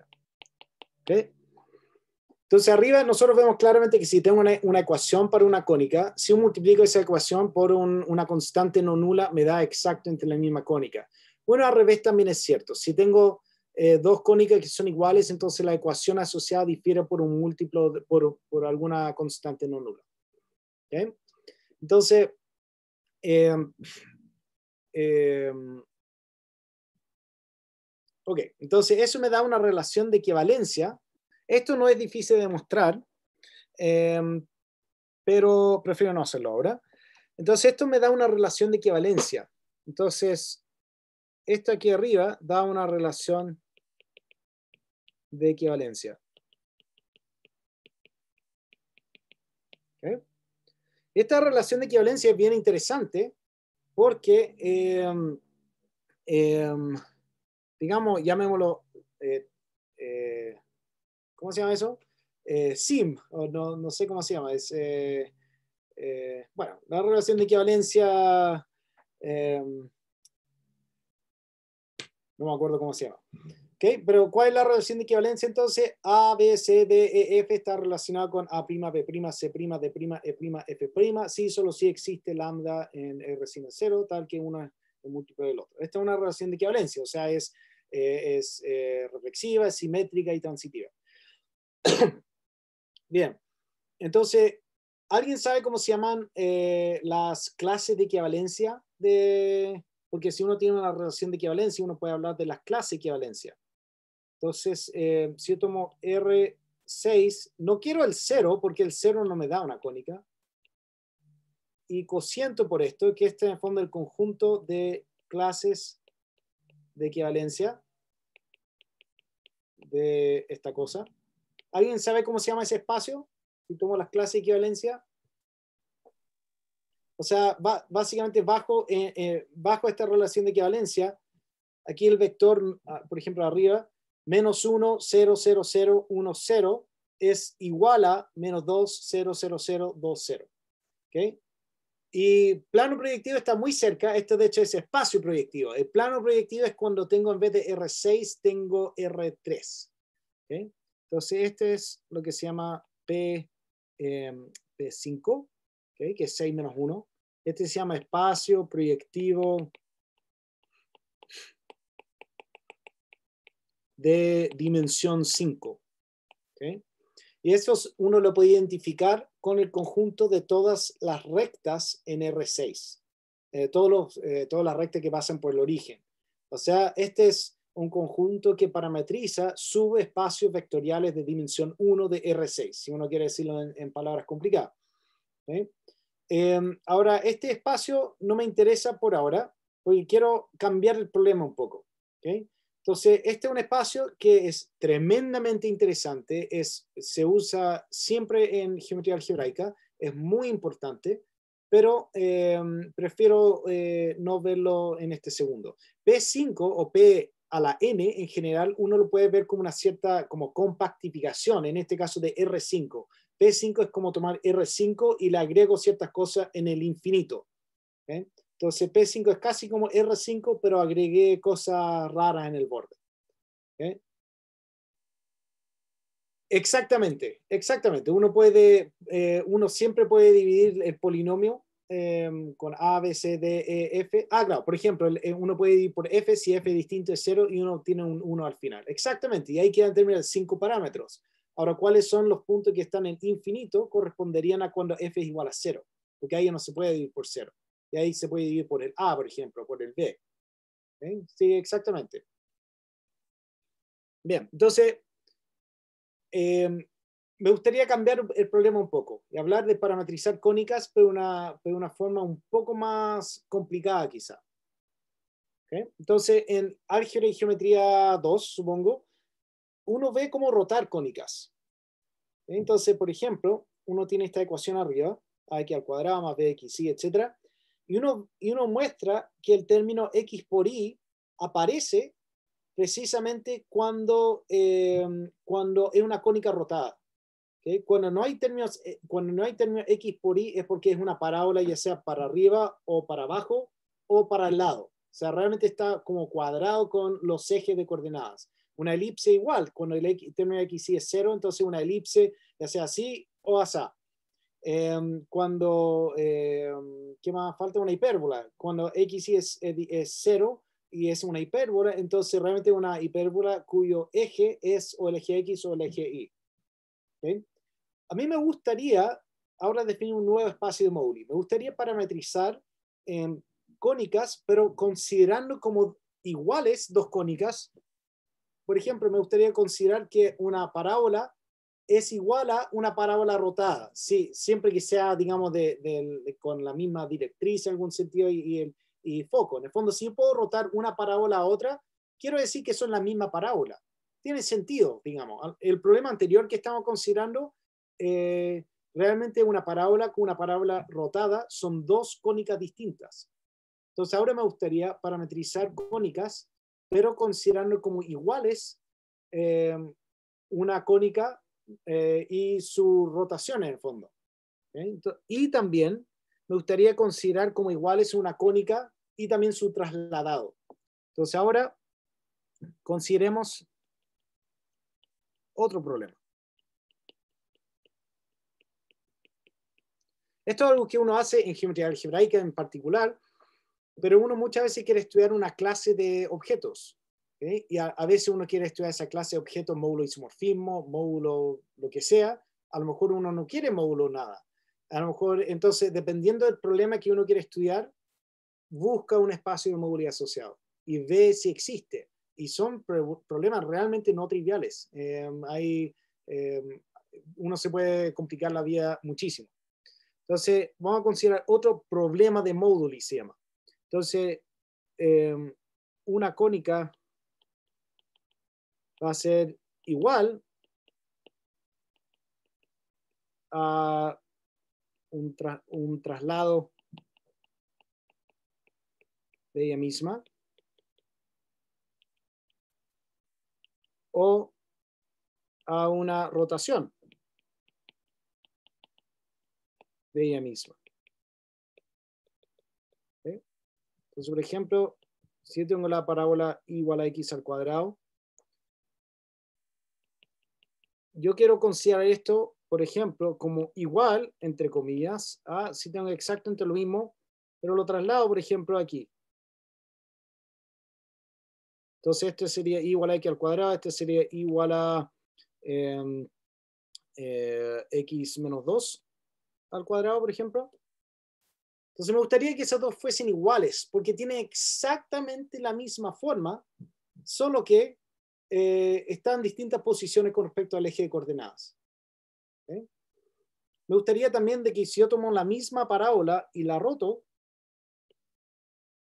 Entonces arriba nosotros vemos claramente que si tengo una, ecuación para una cónica, si multiplico esa ecuación por una constante no nula, me da exactamente la misma cónica. Bueno, al revés también es cierto. Si tengo eh, dos cónicas que son iguales, entonces la ecuación asociada difiere por un múltiplo, por, alguna constante no nula. ¿Okay? Entonces, Em, em, ok, entonces eso me da una relación de equivalencia. Esto no es difícil de demostrar, em, pero prefiero no hacerlo ahora. Entonces esto me da una relación de equivalencia. Entonces, esto aquí arriba da una relación de equivalencia. Esta relación de equivalencia es bien interesante porque, em, em, digamos, llamémoslo, eh, eh, ¿cómo se llama eso? Eh, SIM, o no, no, sé cómo se llama, es, bueno, la relación de equivalencia, em, no me acuerdo cómo se llama Okay, pero ¿cuál es la relación de equivalencia entonces? A, B, C, D, E, F está relacionado con A', B', C', D', E', F'. Sí, solo si sí existe lambda en R sin 0, tal que uno es el múltiplo del otro. Esta es una relación de equivalencia, o sea, es, eh, eh, reflexiva, es simétrica y transitiva. Bien, entonces, ¿alguien sabe cómo se llaman eh, las clases de equivalencia? De... Porque si uno tiene una relación de equivalencia, uno puede hablar de las clases de equivalencia. Entonces, eh, si yo tomo R6, no quiero el 0 porque el 0 no me da una cónica. Y cociento por esto, que este en el fondo el conjunto de clases de equivalencia de esta cosa. ¿Alguien sabe cómo se llama ese espacio? Si tomo las clases de equivalencia. O sea, básicamente bajo, eh, eh, bajo esta relación de equivalencia, aquí el vector, ah, por ejemplo, arriba, menos 1, 0, 0, 0, 1, 0 es igual a menos 2, 0, 0, 0, 2, 0. ¿Okay? Y plano proyectivo está muy cerca. Esto de hecho es espacio proyectivo. El plano proyectivo es cuando tengo en vez de R6, tengo R3. ¿Okay? Entonces, este es lo que se llama P, 5 em, que es 6 menos 1. Este se llama espacio proyectivo de dimensión 5. Y eso uno lo puede identificar con el conjunto de todas las rectas en R6, eh, todos eh, todas las rectas que pasan por el origen. O sea, este es un conjunto que parametriza subespacios vectoriales de dimensión 1 de R6, si uno quiere decirlo en, palabras complicadas. Em, ahora, este espacio no me interesa por ahora, porque quiero cambiar el problema un poco. ¿okay? Entonces, este es un espacio que es tremendamente interesante, es, se usa siempre en geometría algebraica, es muy importante, pero em, prefiero eh, no verlo en este segundo. P5 o P a la n, en general, uno lo puede ver como una cierta como compactificación, en este caso de R5. P5 es como tomar R5 y le agrego ciertas cosas en el infinito. Entonces P5 es casi como R5, pero agregué cosas raras en el borde. Exactamente, exactamente. Uno, puede, eh, uno siempre puede dividir el polinomio em, con A, B, C, D, E, F. Ah, claro, por ejemplo, eh, uno puede dividir por F si F es distinto es 0 y uno obtiene un 1 al final. Exactamente, y ahí quedan terminados cinco parámetros. Ahora, ¿cuáles son los puntos que están en infinito? Corresponderían a cuando F es igual a 0, porque ahí no se puede dividir por 0 y ahí se puede dividir por el A, por ejemplo, por el B. Sí, exactamente. Bien, entonces, em, me gustaría cambiar el problema un poco y hablar de parametrizar cónicas, pero de una, una forma un poco más complicada quizá. Entonces, en álgebra y geometría 2, supongo, uno ve cómo rotar cónicas. Entonces, por ejemplo, uno tiene esta ecuación arriba, ax al cuadrado más Y, etc. Y uno, y uno muestra que el término X por Y aparece precisamente cuando, em, cuando es una cónica rotada. Cuando, no hay términos, eh, cuando no hay término X por Y es porque es una parábola, ya sea para arriba o para abajo o para el lado. O sea, realmente está como cuadrado con los ejes de coordenadas. Una elipse igual, cuando el término y es cero, entonces una elipse ya sea así o asá. Em, cuando, em, ¿qué más falta? Una hipérbola. Cuando x es, eh, es cero y es una hipérbola, entonces realmente una hipérbola cuyo eje es o el eje x o el eje y. A mí me gustaría ahora definir un nuevo espacio de Mowgli, Me gustaría parametrizar en em, cónicas, pero considerando como iguales dos cónicas. Por ejemplo, me gustaría considerar que una parábola es igual a una parábola rotada, sí, siempre que sea, digamos, de, con la misma directriz en algún sentido y, y, foco. En el fondo, si yo puedo rotar una parábola a otra, quiero decir que son la misma parábola. Tiene sentido, digamos. El problema anterior que estamos considerando, eh, realmente una parábola con una parábola rotada son dos cónicas distintas. Entonces, ahora me gustaría parametrizar cónicas, pero considerando como iguales eh, una cónica eh, y su rotación en el fondo. ¿eh? Y también me gustaría considerar como iguales una cónica y también su trasladado. Entonces ahora consideremos otro problema. Esto es algo que uno hace en geometría algebraica en particular, pero uno muchas veces quiere estudiar una clase de objetos. Y a, veces uno quiere estudiar esa clase de objetos, módulo isomorfismo, módulo lo que sea. A lo mejor uno no quiere módulo nada. A lo mejor, entonces, dependiendo del problema que uno quiere estudiar, busca un espacio de módulo asociado y ve si existe. Y son problemas realmente no triviales. Em, hay, em, uno se puede complicar la vida muchísimo. Entonces, vamos a considerar otro problema de módulo, se llama. Entonces, em, una cónica va a ser igual a un, un traslado de ella misma o a una rotación de ella misma. Entonces, por ejemplo, si tengo la parábola igual a x al cuadrado, yo quiero considerar esto, por ejemplo, como igual, entre comillas, a si tengo exactamente lo mismo, pero lo traslado, por ejemplo, aquí. Entonces, este sería igual a x al cuadrado, este sería igual a em, eh, x menos 2 al cuadrado, por ejemplo. Entonces, me gustaría que esas dos fuesen iguales, porque tienen exactamente la misma forma, solo que eh, están en distintas posiciones con respecto al eje de coordenadas. Me gustaría también de que si yo tomo la misma parábola y la roto,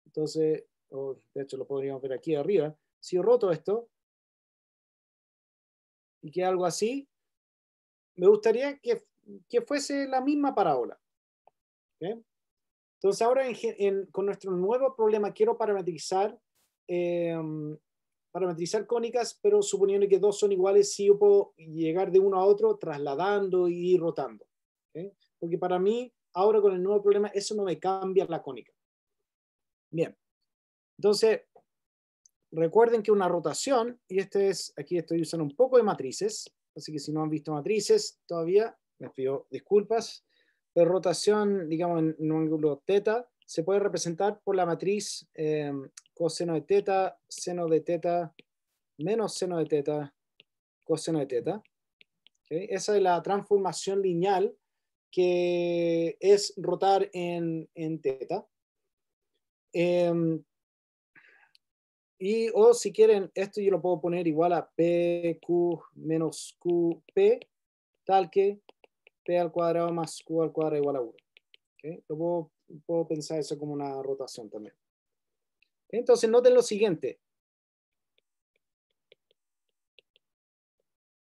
entonces, oh, de hecho lo podríamos ver aquí arriba, si roto esto y que algo así, me gustaría que, que fuese la misma parábola. Entonces ahora con nuestro nuevo problema quiero parametrizar eh, para parametrizar cónicas, pero suponiendo que dos son iguales, si yo puedo llegar de uno a otro trasladando y rotando. Porque para mí, ahora con el nuevo problema, eso no me cambia la cónica. Bien. Entonces, recuerden que una rotación, y este es, aquí estoy usando un poco de matrices, así que si no han visto matrices todavía, les pido disculpas, pero rotación, digamos, en un ángulo θ, se puede representar por la matriz eh, coseno de teta, seno de teta, menos seno de teta, coseno de teta. Esa es la transformación lineal que es rotar en, teta. Em, y o si quieren, esto yo lo puedo poner igual a PQ menos QP, tal que P al cuadrado más Q al cuadrado igual a 1. Lo puedo pensar eso como una rotación también. Entonces noten lo siguiente.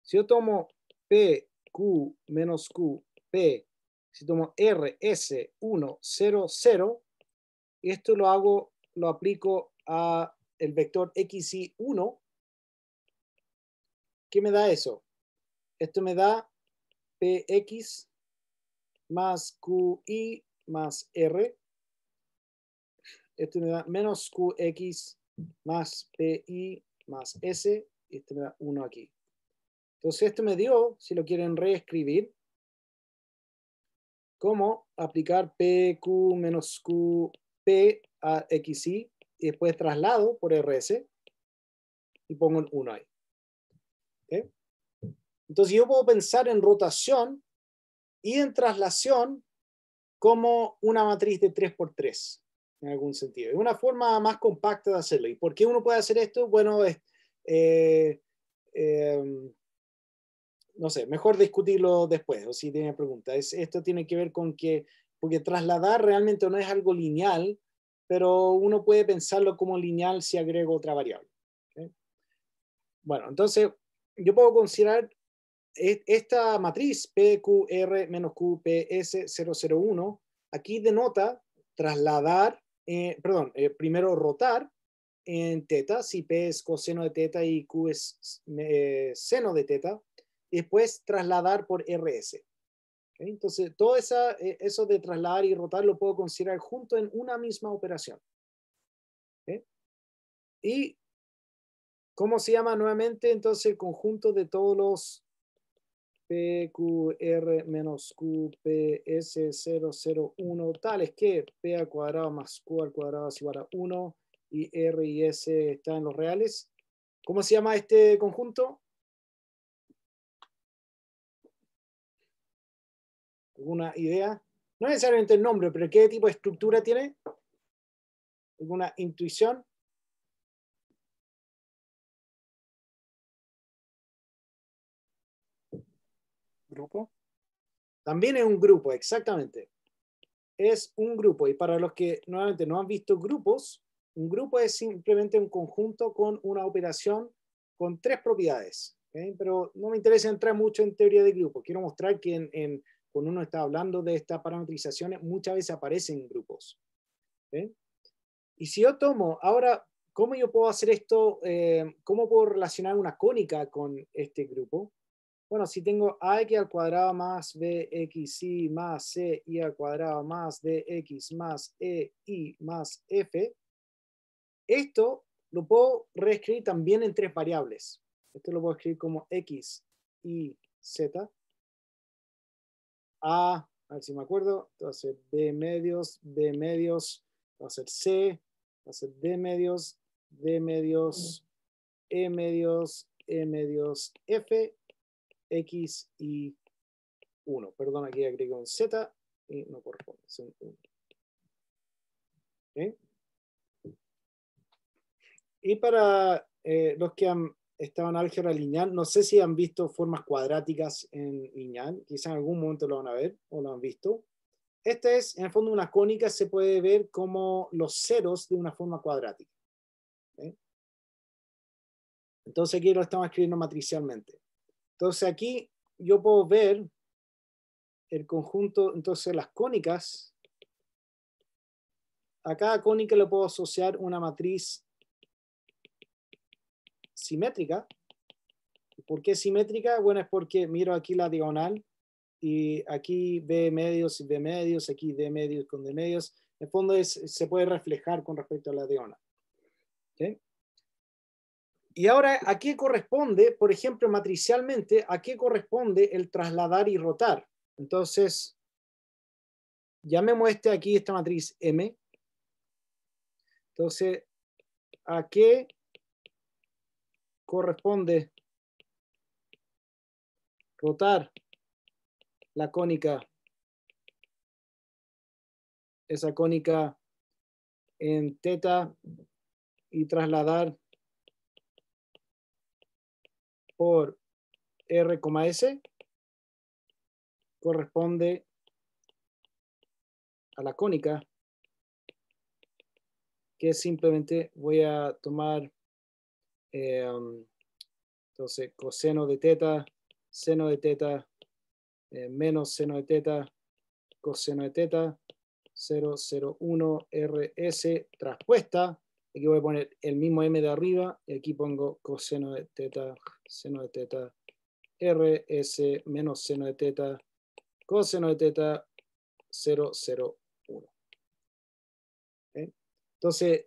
Si yo tomo P, Q menos Q, P, si tomo R, S, 1, 0, 0, esto lo hago, lo aplico a el vector X, 1, ¿qué me da eso? Esto me da PX más QI más R este me da menos QX más PI más S. Y este me da 1 aquí. Entonces esto me dio, si lo quieren reescribir, como aplicar PQ menos QP a XY y después traslado por RS y pongo un 1 ahí. Entonces yo puedo pensar en rotación y en traslación como una matriz de 3x3 en algún sentido. Es una forma más compacta de hacerlo. ¿Y por qué uno puede hacer esto? Bueno, es, eh, eh, no sé, mejor discutirlo después o si tiene preguntas. esto tiene que ver con que, porque trasladar realmente no es algo lineal, pero uno puede pensarlo como lineal si agrego otra variable. Bueno, entonces yo puedo considerar e, esta matriz PQR-QPS001, aquí denota trasladar eh, perdón, eh, primero rotar en teta, si P es coseno de teta y Q es eh, seno de teta, después trasladar por RS. Entonces, todo esa, eso de trasladar y rotar lo puedo considerar junto en una misma operación. Y, ¿cómo se llama nuevamente entonces el conjunto de todos los PQR menos QPS001, tales que P al cuadrado más Q al cuadrado es igual a 1 y R y S están en los reales. ¿Cómo se llama este conjunto? ¿Alguna idea? No necesariamente el nombre, pero ¿qué tipo de estructura tiene? ¿Alguna intuición? grupo? También es un grupo, exactamente. Es un grupo. Y para los que nuevamente no han visto grupos, un grupo es simplemente un conjunto con una operación con tres propiedades. Pero no me interesa entrar mucho en teoría de grupos Quiero mostrar que en, cuando uno está hablando de estas parametrizaciones, muchas veces aparecen grupos. Y si yo tomo ahora, ¿cómo yo puedo hacer esto? Eh, ¿Cómo puedo relacionar una cónica con este grupo? bueno, si tengo ax al cuadrado más bxy más c y al cuadrado más dx más e y más f, esto lo puedo reescribir también en tres variables. Esto lo puedo escribir como x, y, z. A, a ver si me acuerdo, va a b medios, b medios, va a ser c, va a ser d medios, d medios, e medios, e medios, f X y 1. Perdón, aquí agregué un Z y no corresponde, 1. Y para eh, los que han estado en álgebra lineal, no sé si han visto formas cuadráticas en lineal, quizá en algún momento lo van a ver o lo han visto. Esta es, en el fondo, una cónica, se puede ver como los ceros de una forma cuadrática. Entonces aquí lo estamos escribiendo matricialmente. Entonces aquí yo puedo ver el conjunto, entonces las cónicas. A cada cónica le puedo asociar una matriz simétrica. ¿Por qué simétrica? Bueno, es porque miro aquí la diagonal y aquí ve medios y B medios, aquí D medios con D medios. En el fondo es, se puede reflejar con respecto a la diagonal. Y ahora, ¿a qué corresponde, por ejemplo, matricialmente, a qué corresponde el trasladar y rotar? Entonces, ya me muestre aquí, esta matriz M. Entonces, ¿a qué corresponde rotar la cónica, esa cónica en teta y trasladar por r, s corresponde a la cónica, que simplemente voy a tomar eh, um, entonces coseno de teta, seno de teta, eh, menos seno de teta, coseno de teta, r, RS traspuesta. Aquí voy a poner el mismo M de arriba y aquí pongo coseno de teta seno de teta, RS menos seno de teta, coseno de teta 0, ¿Okay? Entonces,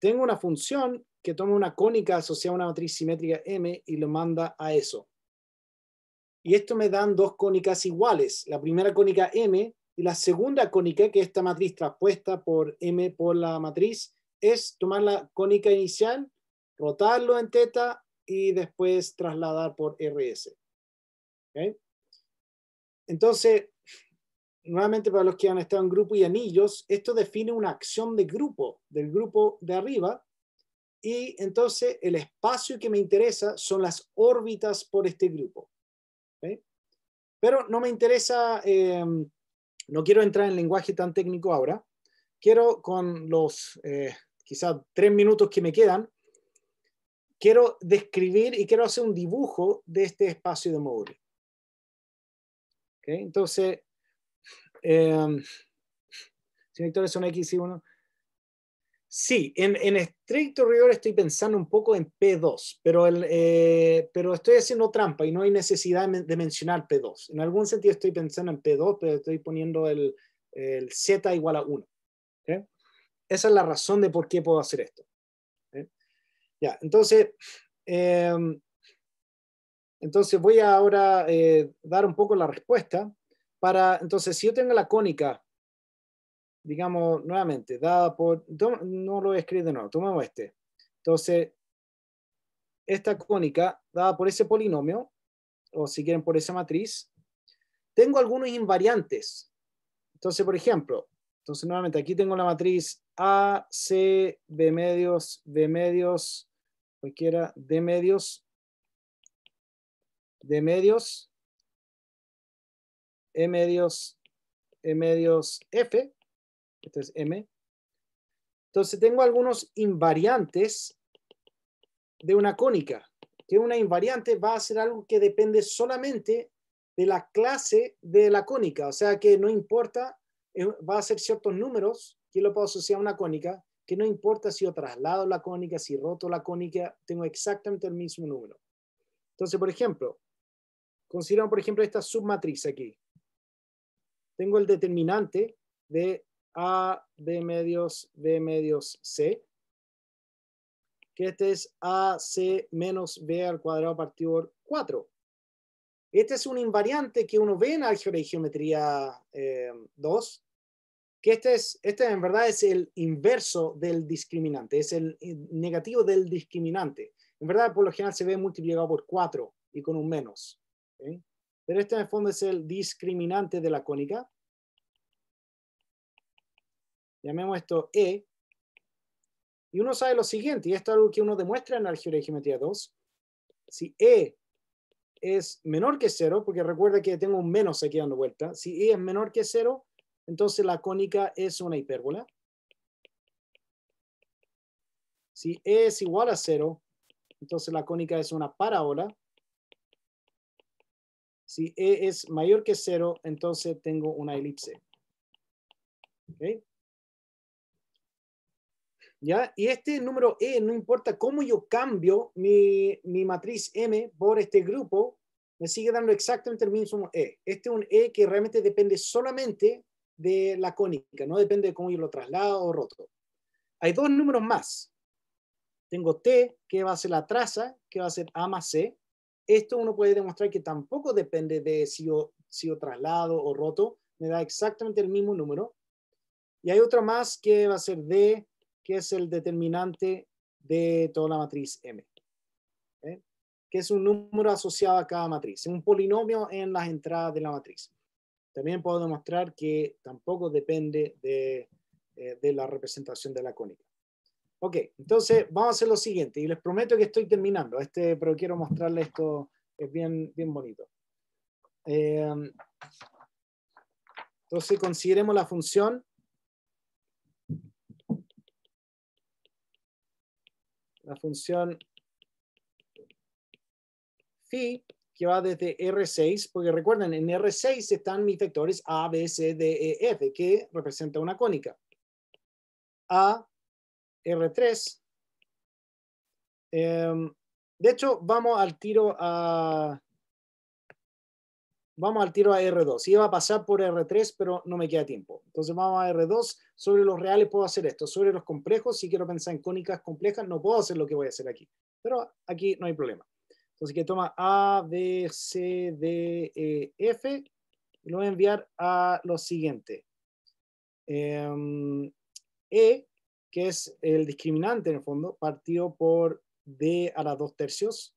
tengo una función que toma una cónica asociada a una matriz simétrica M y lo manda a eso. Y esto me dan dos cónicas iguales, la primera cónica M y la segunda cónica, que esta matriz traspuesta por M por la matriz, es tomar la cónica inicial, rotarlo en teta, y después trasladar por RS. Entonces, nuevamente para los que han estado en grupo y anillos, esto define una acción de grupo, del grupo de arriba, y entonces el espacio que me interesa son las órbitas por este grupo. Pero no me interesa, eh, no quiero entrar en lenguaje tan técnico ahora, quiero con los eh, quizás tres minutos que me quedan, quiero describir y quiero hacer un dibujo de este espacio de módulo Entonces, em, si Víctor es un X1. Sí, en, en, estricto rigor estoy pensando un poco en P2, pero, eh, pero estoy haciendo trampa y no hay necesidad de mencionar P2. En algún sentido estoy pensando en P2, pero estoy poniendo el, Z igual a 1. Esa es la razón de por qué puedo hacer esto. Ya, entonces, em, entonces voy a ahora eh, dar un poco la respuesta para, entonces, si yo tengo la cónica, digamos, nuevamente, dada por, no lo he escrito, no, tomemos este. Entonces, esta cónica, dada por ese polinomio, o si quieren por esa matriz, tengo algunos invariantes. Entonces, por ejemplo, entonces nuevamente aquí tengo la matriz A, C, B medios, B medios, cualquiera de medios, de medios, e medios, e medios F, este es M. Entonces tengo algunos invariantes de una cónica, que una invariante va a ser algo que depende solamente de la clase de la cónica, o sea que no importa, eh, va a ser ciertos números, que lo puedo asociar a una cónica, que no importa si yo traslado la cónica, si roto la cónica, tengo exactamente el mismo número. Entonces, por ejemplo, consideramos, por ejemplo, esta submatriz aquí. Tengo el determinante de A, B medios, B medios C, que este es AC menos B al cuadrado partido por 4. Este es un invariante que uno ve en álgebra y geometría 2, eh, que este es, este en verdad es el inverso del discriminante, es el eh, negativo del discriminante. En verdad, por lo general se ve multiplicado por 4 y con un menos. Pero este en el fondo es el discriminante de la cónica. Llamemos esto E. Y uno sabe lo siguiente, y esto es algo que uno demuestra en la de geometría 2. Si E es menor que 0, porque recuerda que tengo un menos aquí dando vuelta, si E es menor que 0, entonces la cónica es una hipérbola. Si E es igual a cero, entonces la cónica es una parábola. Si E es mayor que cero, entonces tengo una elipse. ¿Ya? Y este número E, no importa cómo yo cambio mi, mi, matriz M por este grupo, me sigue dando exactamente el mismo E. Este es un E que realmente depende solamente de la cónica, ¿no? Depende de cómo yo lo traslado o roto. Hay dos números más. Tengo T, que va a ser la traza, que va a ser A más C. Esto uno puede demostrar que tampoco depende de si yo, si traslado o roto. Me da exactamente el mismo número. Y hay otro más que va a ser D, que es el determinante de toda la matriz M. ¿eh? Que es un número asociado a cada matriz. Un polinomio en las entradas de la matriz. También puedo demostrar que tampoco depende eh, de, la representación de la cónica. Ok, entonces vamos a hacer lo siguiente y les prometo que estoy terminando, este, pero quiero mostrarles esto, es bien, bien bonito. Eh, entonces consideremos la función la función phi que va desde R6, porque recuerden, en R6 están mis vectores A, B, C, D, E, F, que representa una cónica. A, R3. Em, de hecho, vamos al tiro a... Vamos al tiro a R2. Iba a pasar por R3, pero no me queda tiempo. Entonces vamos a R2. Sobre los reales puedo hacer esto. Sobre los complejos, si quiero pensar en cónicas complejas, no puedo hacer lo que voy a hacer aquí. Pero aquí no hay problema. Entonces que toma A, B, C, D, E, F y lo voy a enviar a lo siguiente. Em, e, que es el discriminante en el fondo, partido por D a la dos tercios,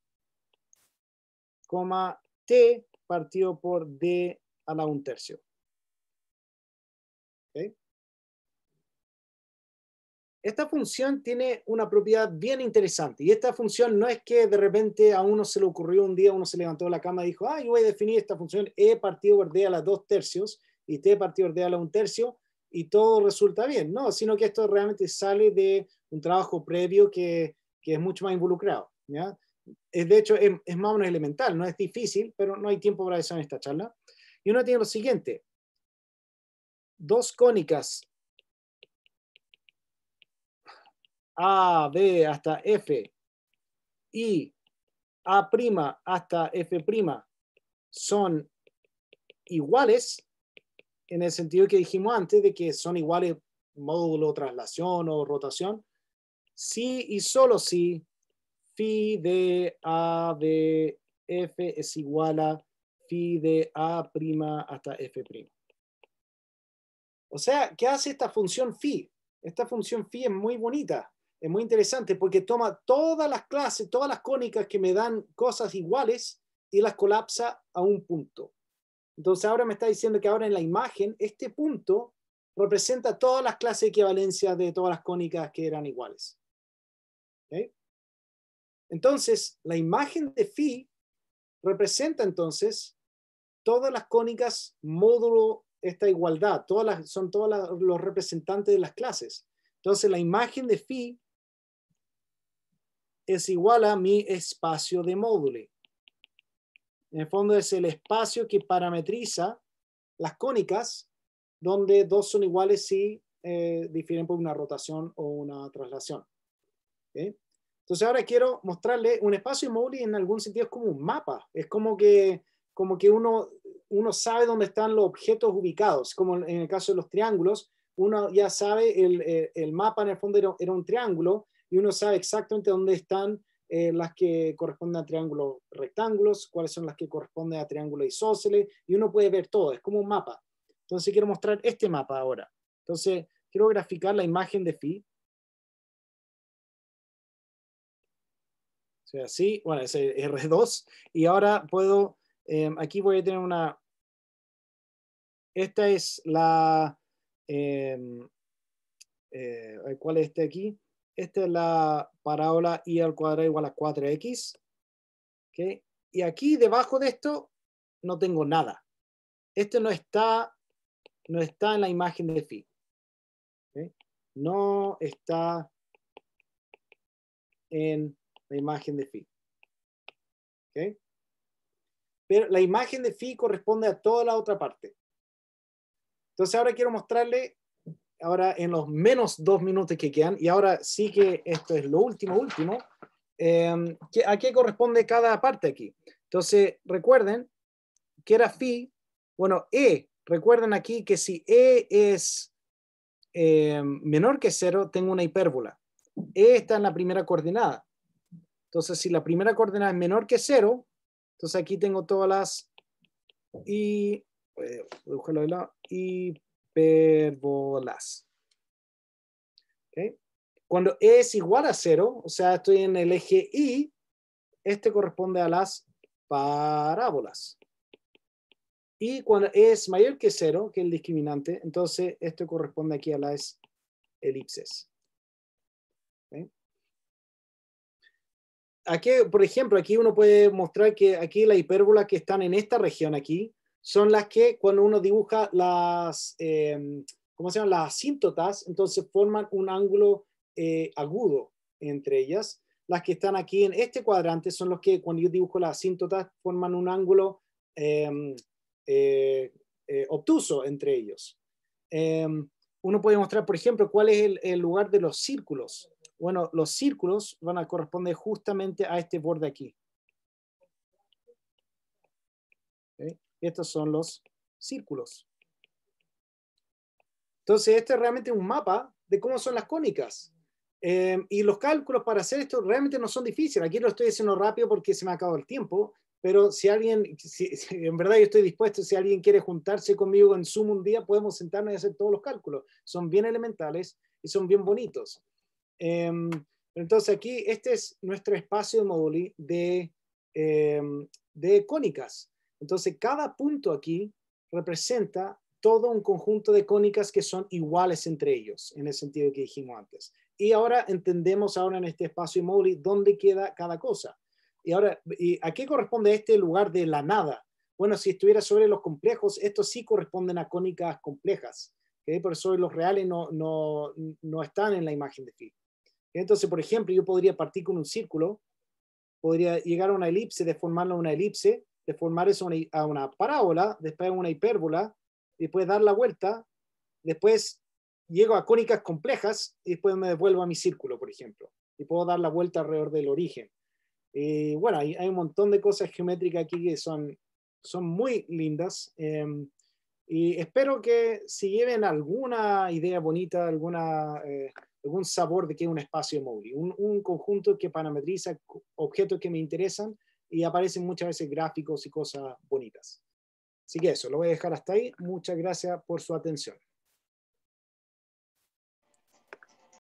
coma T partido por D a la un tercio. esta función tiene una propiedad bien interesante y esta función no es que de repente a uno se le ocurrió un día, uno se levantó de la cama y dijo, ah, yo voy a definir esta función e partido verde a las dos tercios y t partido verde a la un tercio y todo resulta bien, no, sino que esto realmente sale de un trabajo previo que, es mucho más involucrado. ¿ya? Es, de hecho, es, es, más o menos elemental, no es difícil, pero no hay tiempo para eso en esta charla. Y uno tiene lo siguiente, dos cónicas A, B hasta F y A' hasta F' son iguales en el sentido que dijimos antes de que son iguales módulo, traslación o rotación, si y solo si phi de A de F es igual a phi de A' hasta F'. O sea, ¿qué hace esta función phi? Esta función phi es muy bonita es muy interesante porque toma todas las clases, todas las cónicas que me dan cosas iguales y las colapsa a un punto. Entonces ahora me está diciendo que ahora en la imagen este punto representa todas las clases de equivalencia de todas las cónicas que eran iguales. Entonces, la imagen de phi representa entonces todas las cónicas módulo esta igualdad, todas son todos los representantes de las clases. Entonces, la imagen de phi es igual a mi espacio de módulo. En el fondo es el espacio que parametriza las cónicas, donde dos son iguales si eh, difieren por una rotación o una traslación. Entonces ahora quiero mostrarle un espacio de y en algún sentido es como un mapa. Es como que, como que uno, uno sabe dónde están los objetos ubicados, como en el caso de los triángulos, uno ya sabe, el, eh, mapa en el fondo era, un triángulo, y uno sabe exactamente dónde están eh, las que corresponden a triángulos rectángulos, cuáles son las que corresponden a triángulos isósceles, y uno puede ver todo, es como un mapa. Entonces quiero mostrar este mapa ahora. Entonces quiero graficar la imagen de phi. O sea, así, bueno, es R2, y ahora puedo, em, aquí voy a tener una, esta es la, em, eh, ¿cuál es este aquí? Esta es la parábola y al cuadrado igual a 4x. Y aquí debajo de esto no tengo nada. Esto no está, no está en la imagen de phi. No está en la imagen de phi. Pero la imagen de phi corresponde a toda la otra parte. Entonces ahora quiero mostrarle ahora en los menos dos minutos que quedan, y ahora sí que esto es lo último, último, em, ¿a qué corresponde cada parte aquí? Entonces, recuerden que era phi, bueno, E, recuerden aquí que si E es em, menor que cero, tengo una hipérbola. E está en la primera coordenada. Entonces, si la primera coordenada es menor que cero, entonces aquí tengo todas las y, eh, voy y hipérbolas. Cuando es igual a cero, o sea, estoy en el eje Y, este corresponde a las parábolas. Y cuando es mayor que cero, que el discriminante, entonces esto corresponde aquí a las elipses. Aquí, por ejemplo, aquí uno puede mostrar que aquí la hipérbola que están en esta región aquí son las que cuando uno dibuja las, eh, ¿cómo se llaman? Las asíntotas, entonces forman un ángulo eh, agudo entre ellas. Las que están aquí en este cuadrante son los que cuando yo dibujo las asíntotas forman un ángulo em, eh, eh, obtuso entre ellos. Em, uno puede mostrar, por ejemplo, cuál es el lugar de los círculos. Bueno, los círculos van a corresponder justamente a este borde aquí. Estos son los círculos. Entonces, este es realmente un mapa de cómo son las cónicas. Eh, y los cálculos para hacer esto realmente no son difíciles. Aquí lo estoy haciendo rápido porque se me ha acabado el tiempo, pero si alguien, en verdad yo estoy dispuesto, si alguien quiere juntarse conmigo en Zoom un día, podemos sentarnos y hacer todos los cálculos. Son bien elementales y son bien bonitos. Em, entonces aquí, este es nuestro espacio de módulo em, de cónicas. Entonces, cada punto aquí representa todo un conjunto de cónicas que son iguales entre ellos, en el sentido que dijimos antes. Y ahora entendemos ahora en este espacio inmóvil dónde queda cada cosa. Y ahora, ¿a qué corresponde este lugar de la nada? Bueno, si estuviera sobre los complejos, estos sí corresponden a cónicas complejas. Por eso los reales no, no, no, están en la imagen de Phi. Entonces, por ejemplo, yo podría partir con un círculo, podría llegar a una elipse, deformarlo a una elipse, de formar eso a una parábola, después una hipérbola, y después dar la vuelta, después llego a cónicas complejas y después me devuelvo a mi círculo, por ejemplo, y puedo dar la vuelta alrededor del origen. Y eh, bueno, hay, un montón de cosas geométricas aquí que son, son muy lindas em, y espero que si lleven alguna idea bonita, alguna, eh, algún sabor de que es un espacio móvil, un, un conjunto que parametriza objetos que me interesan y aparecen muchas veces gráficos y cosas bonitas. Así que eso, lo voy a dejar hasta ahí. Muchas gracias por su atención.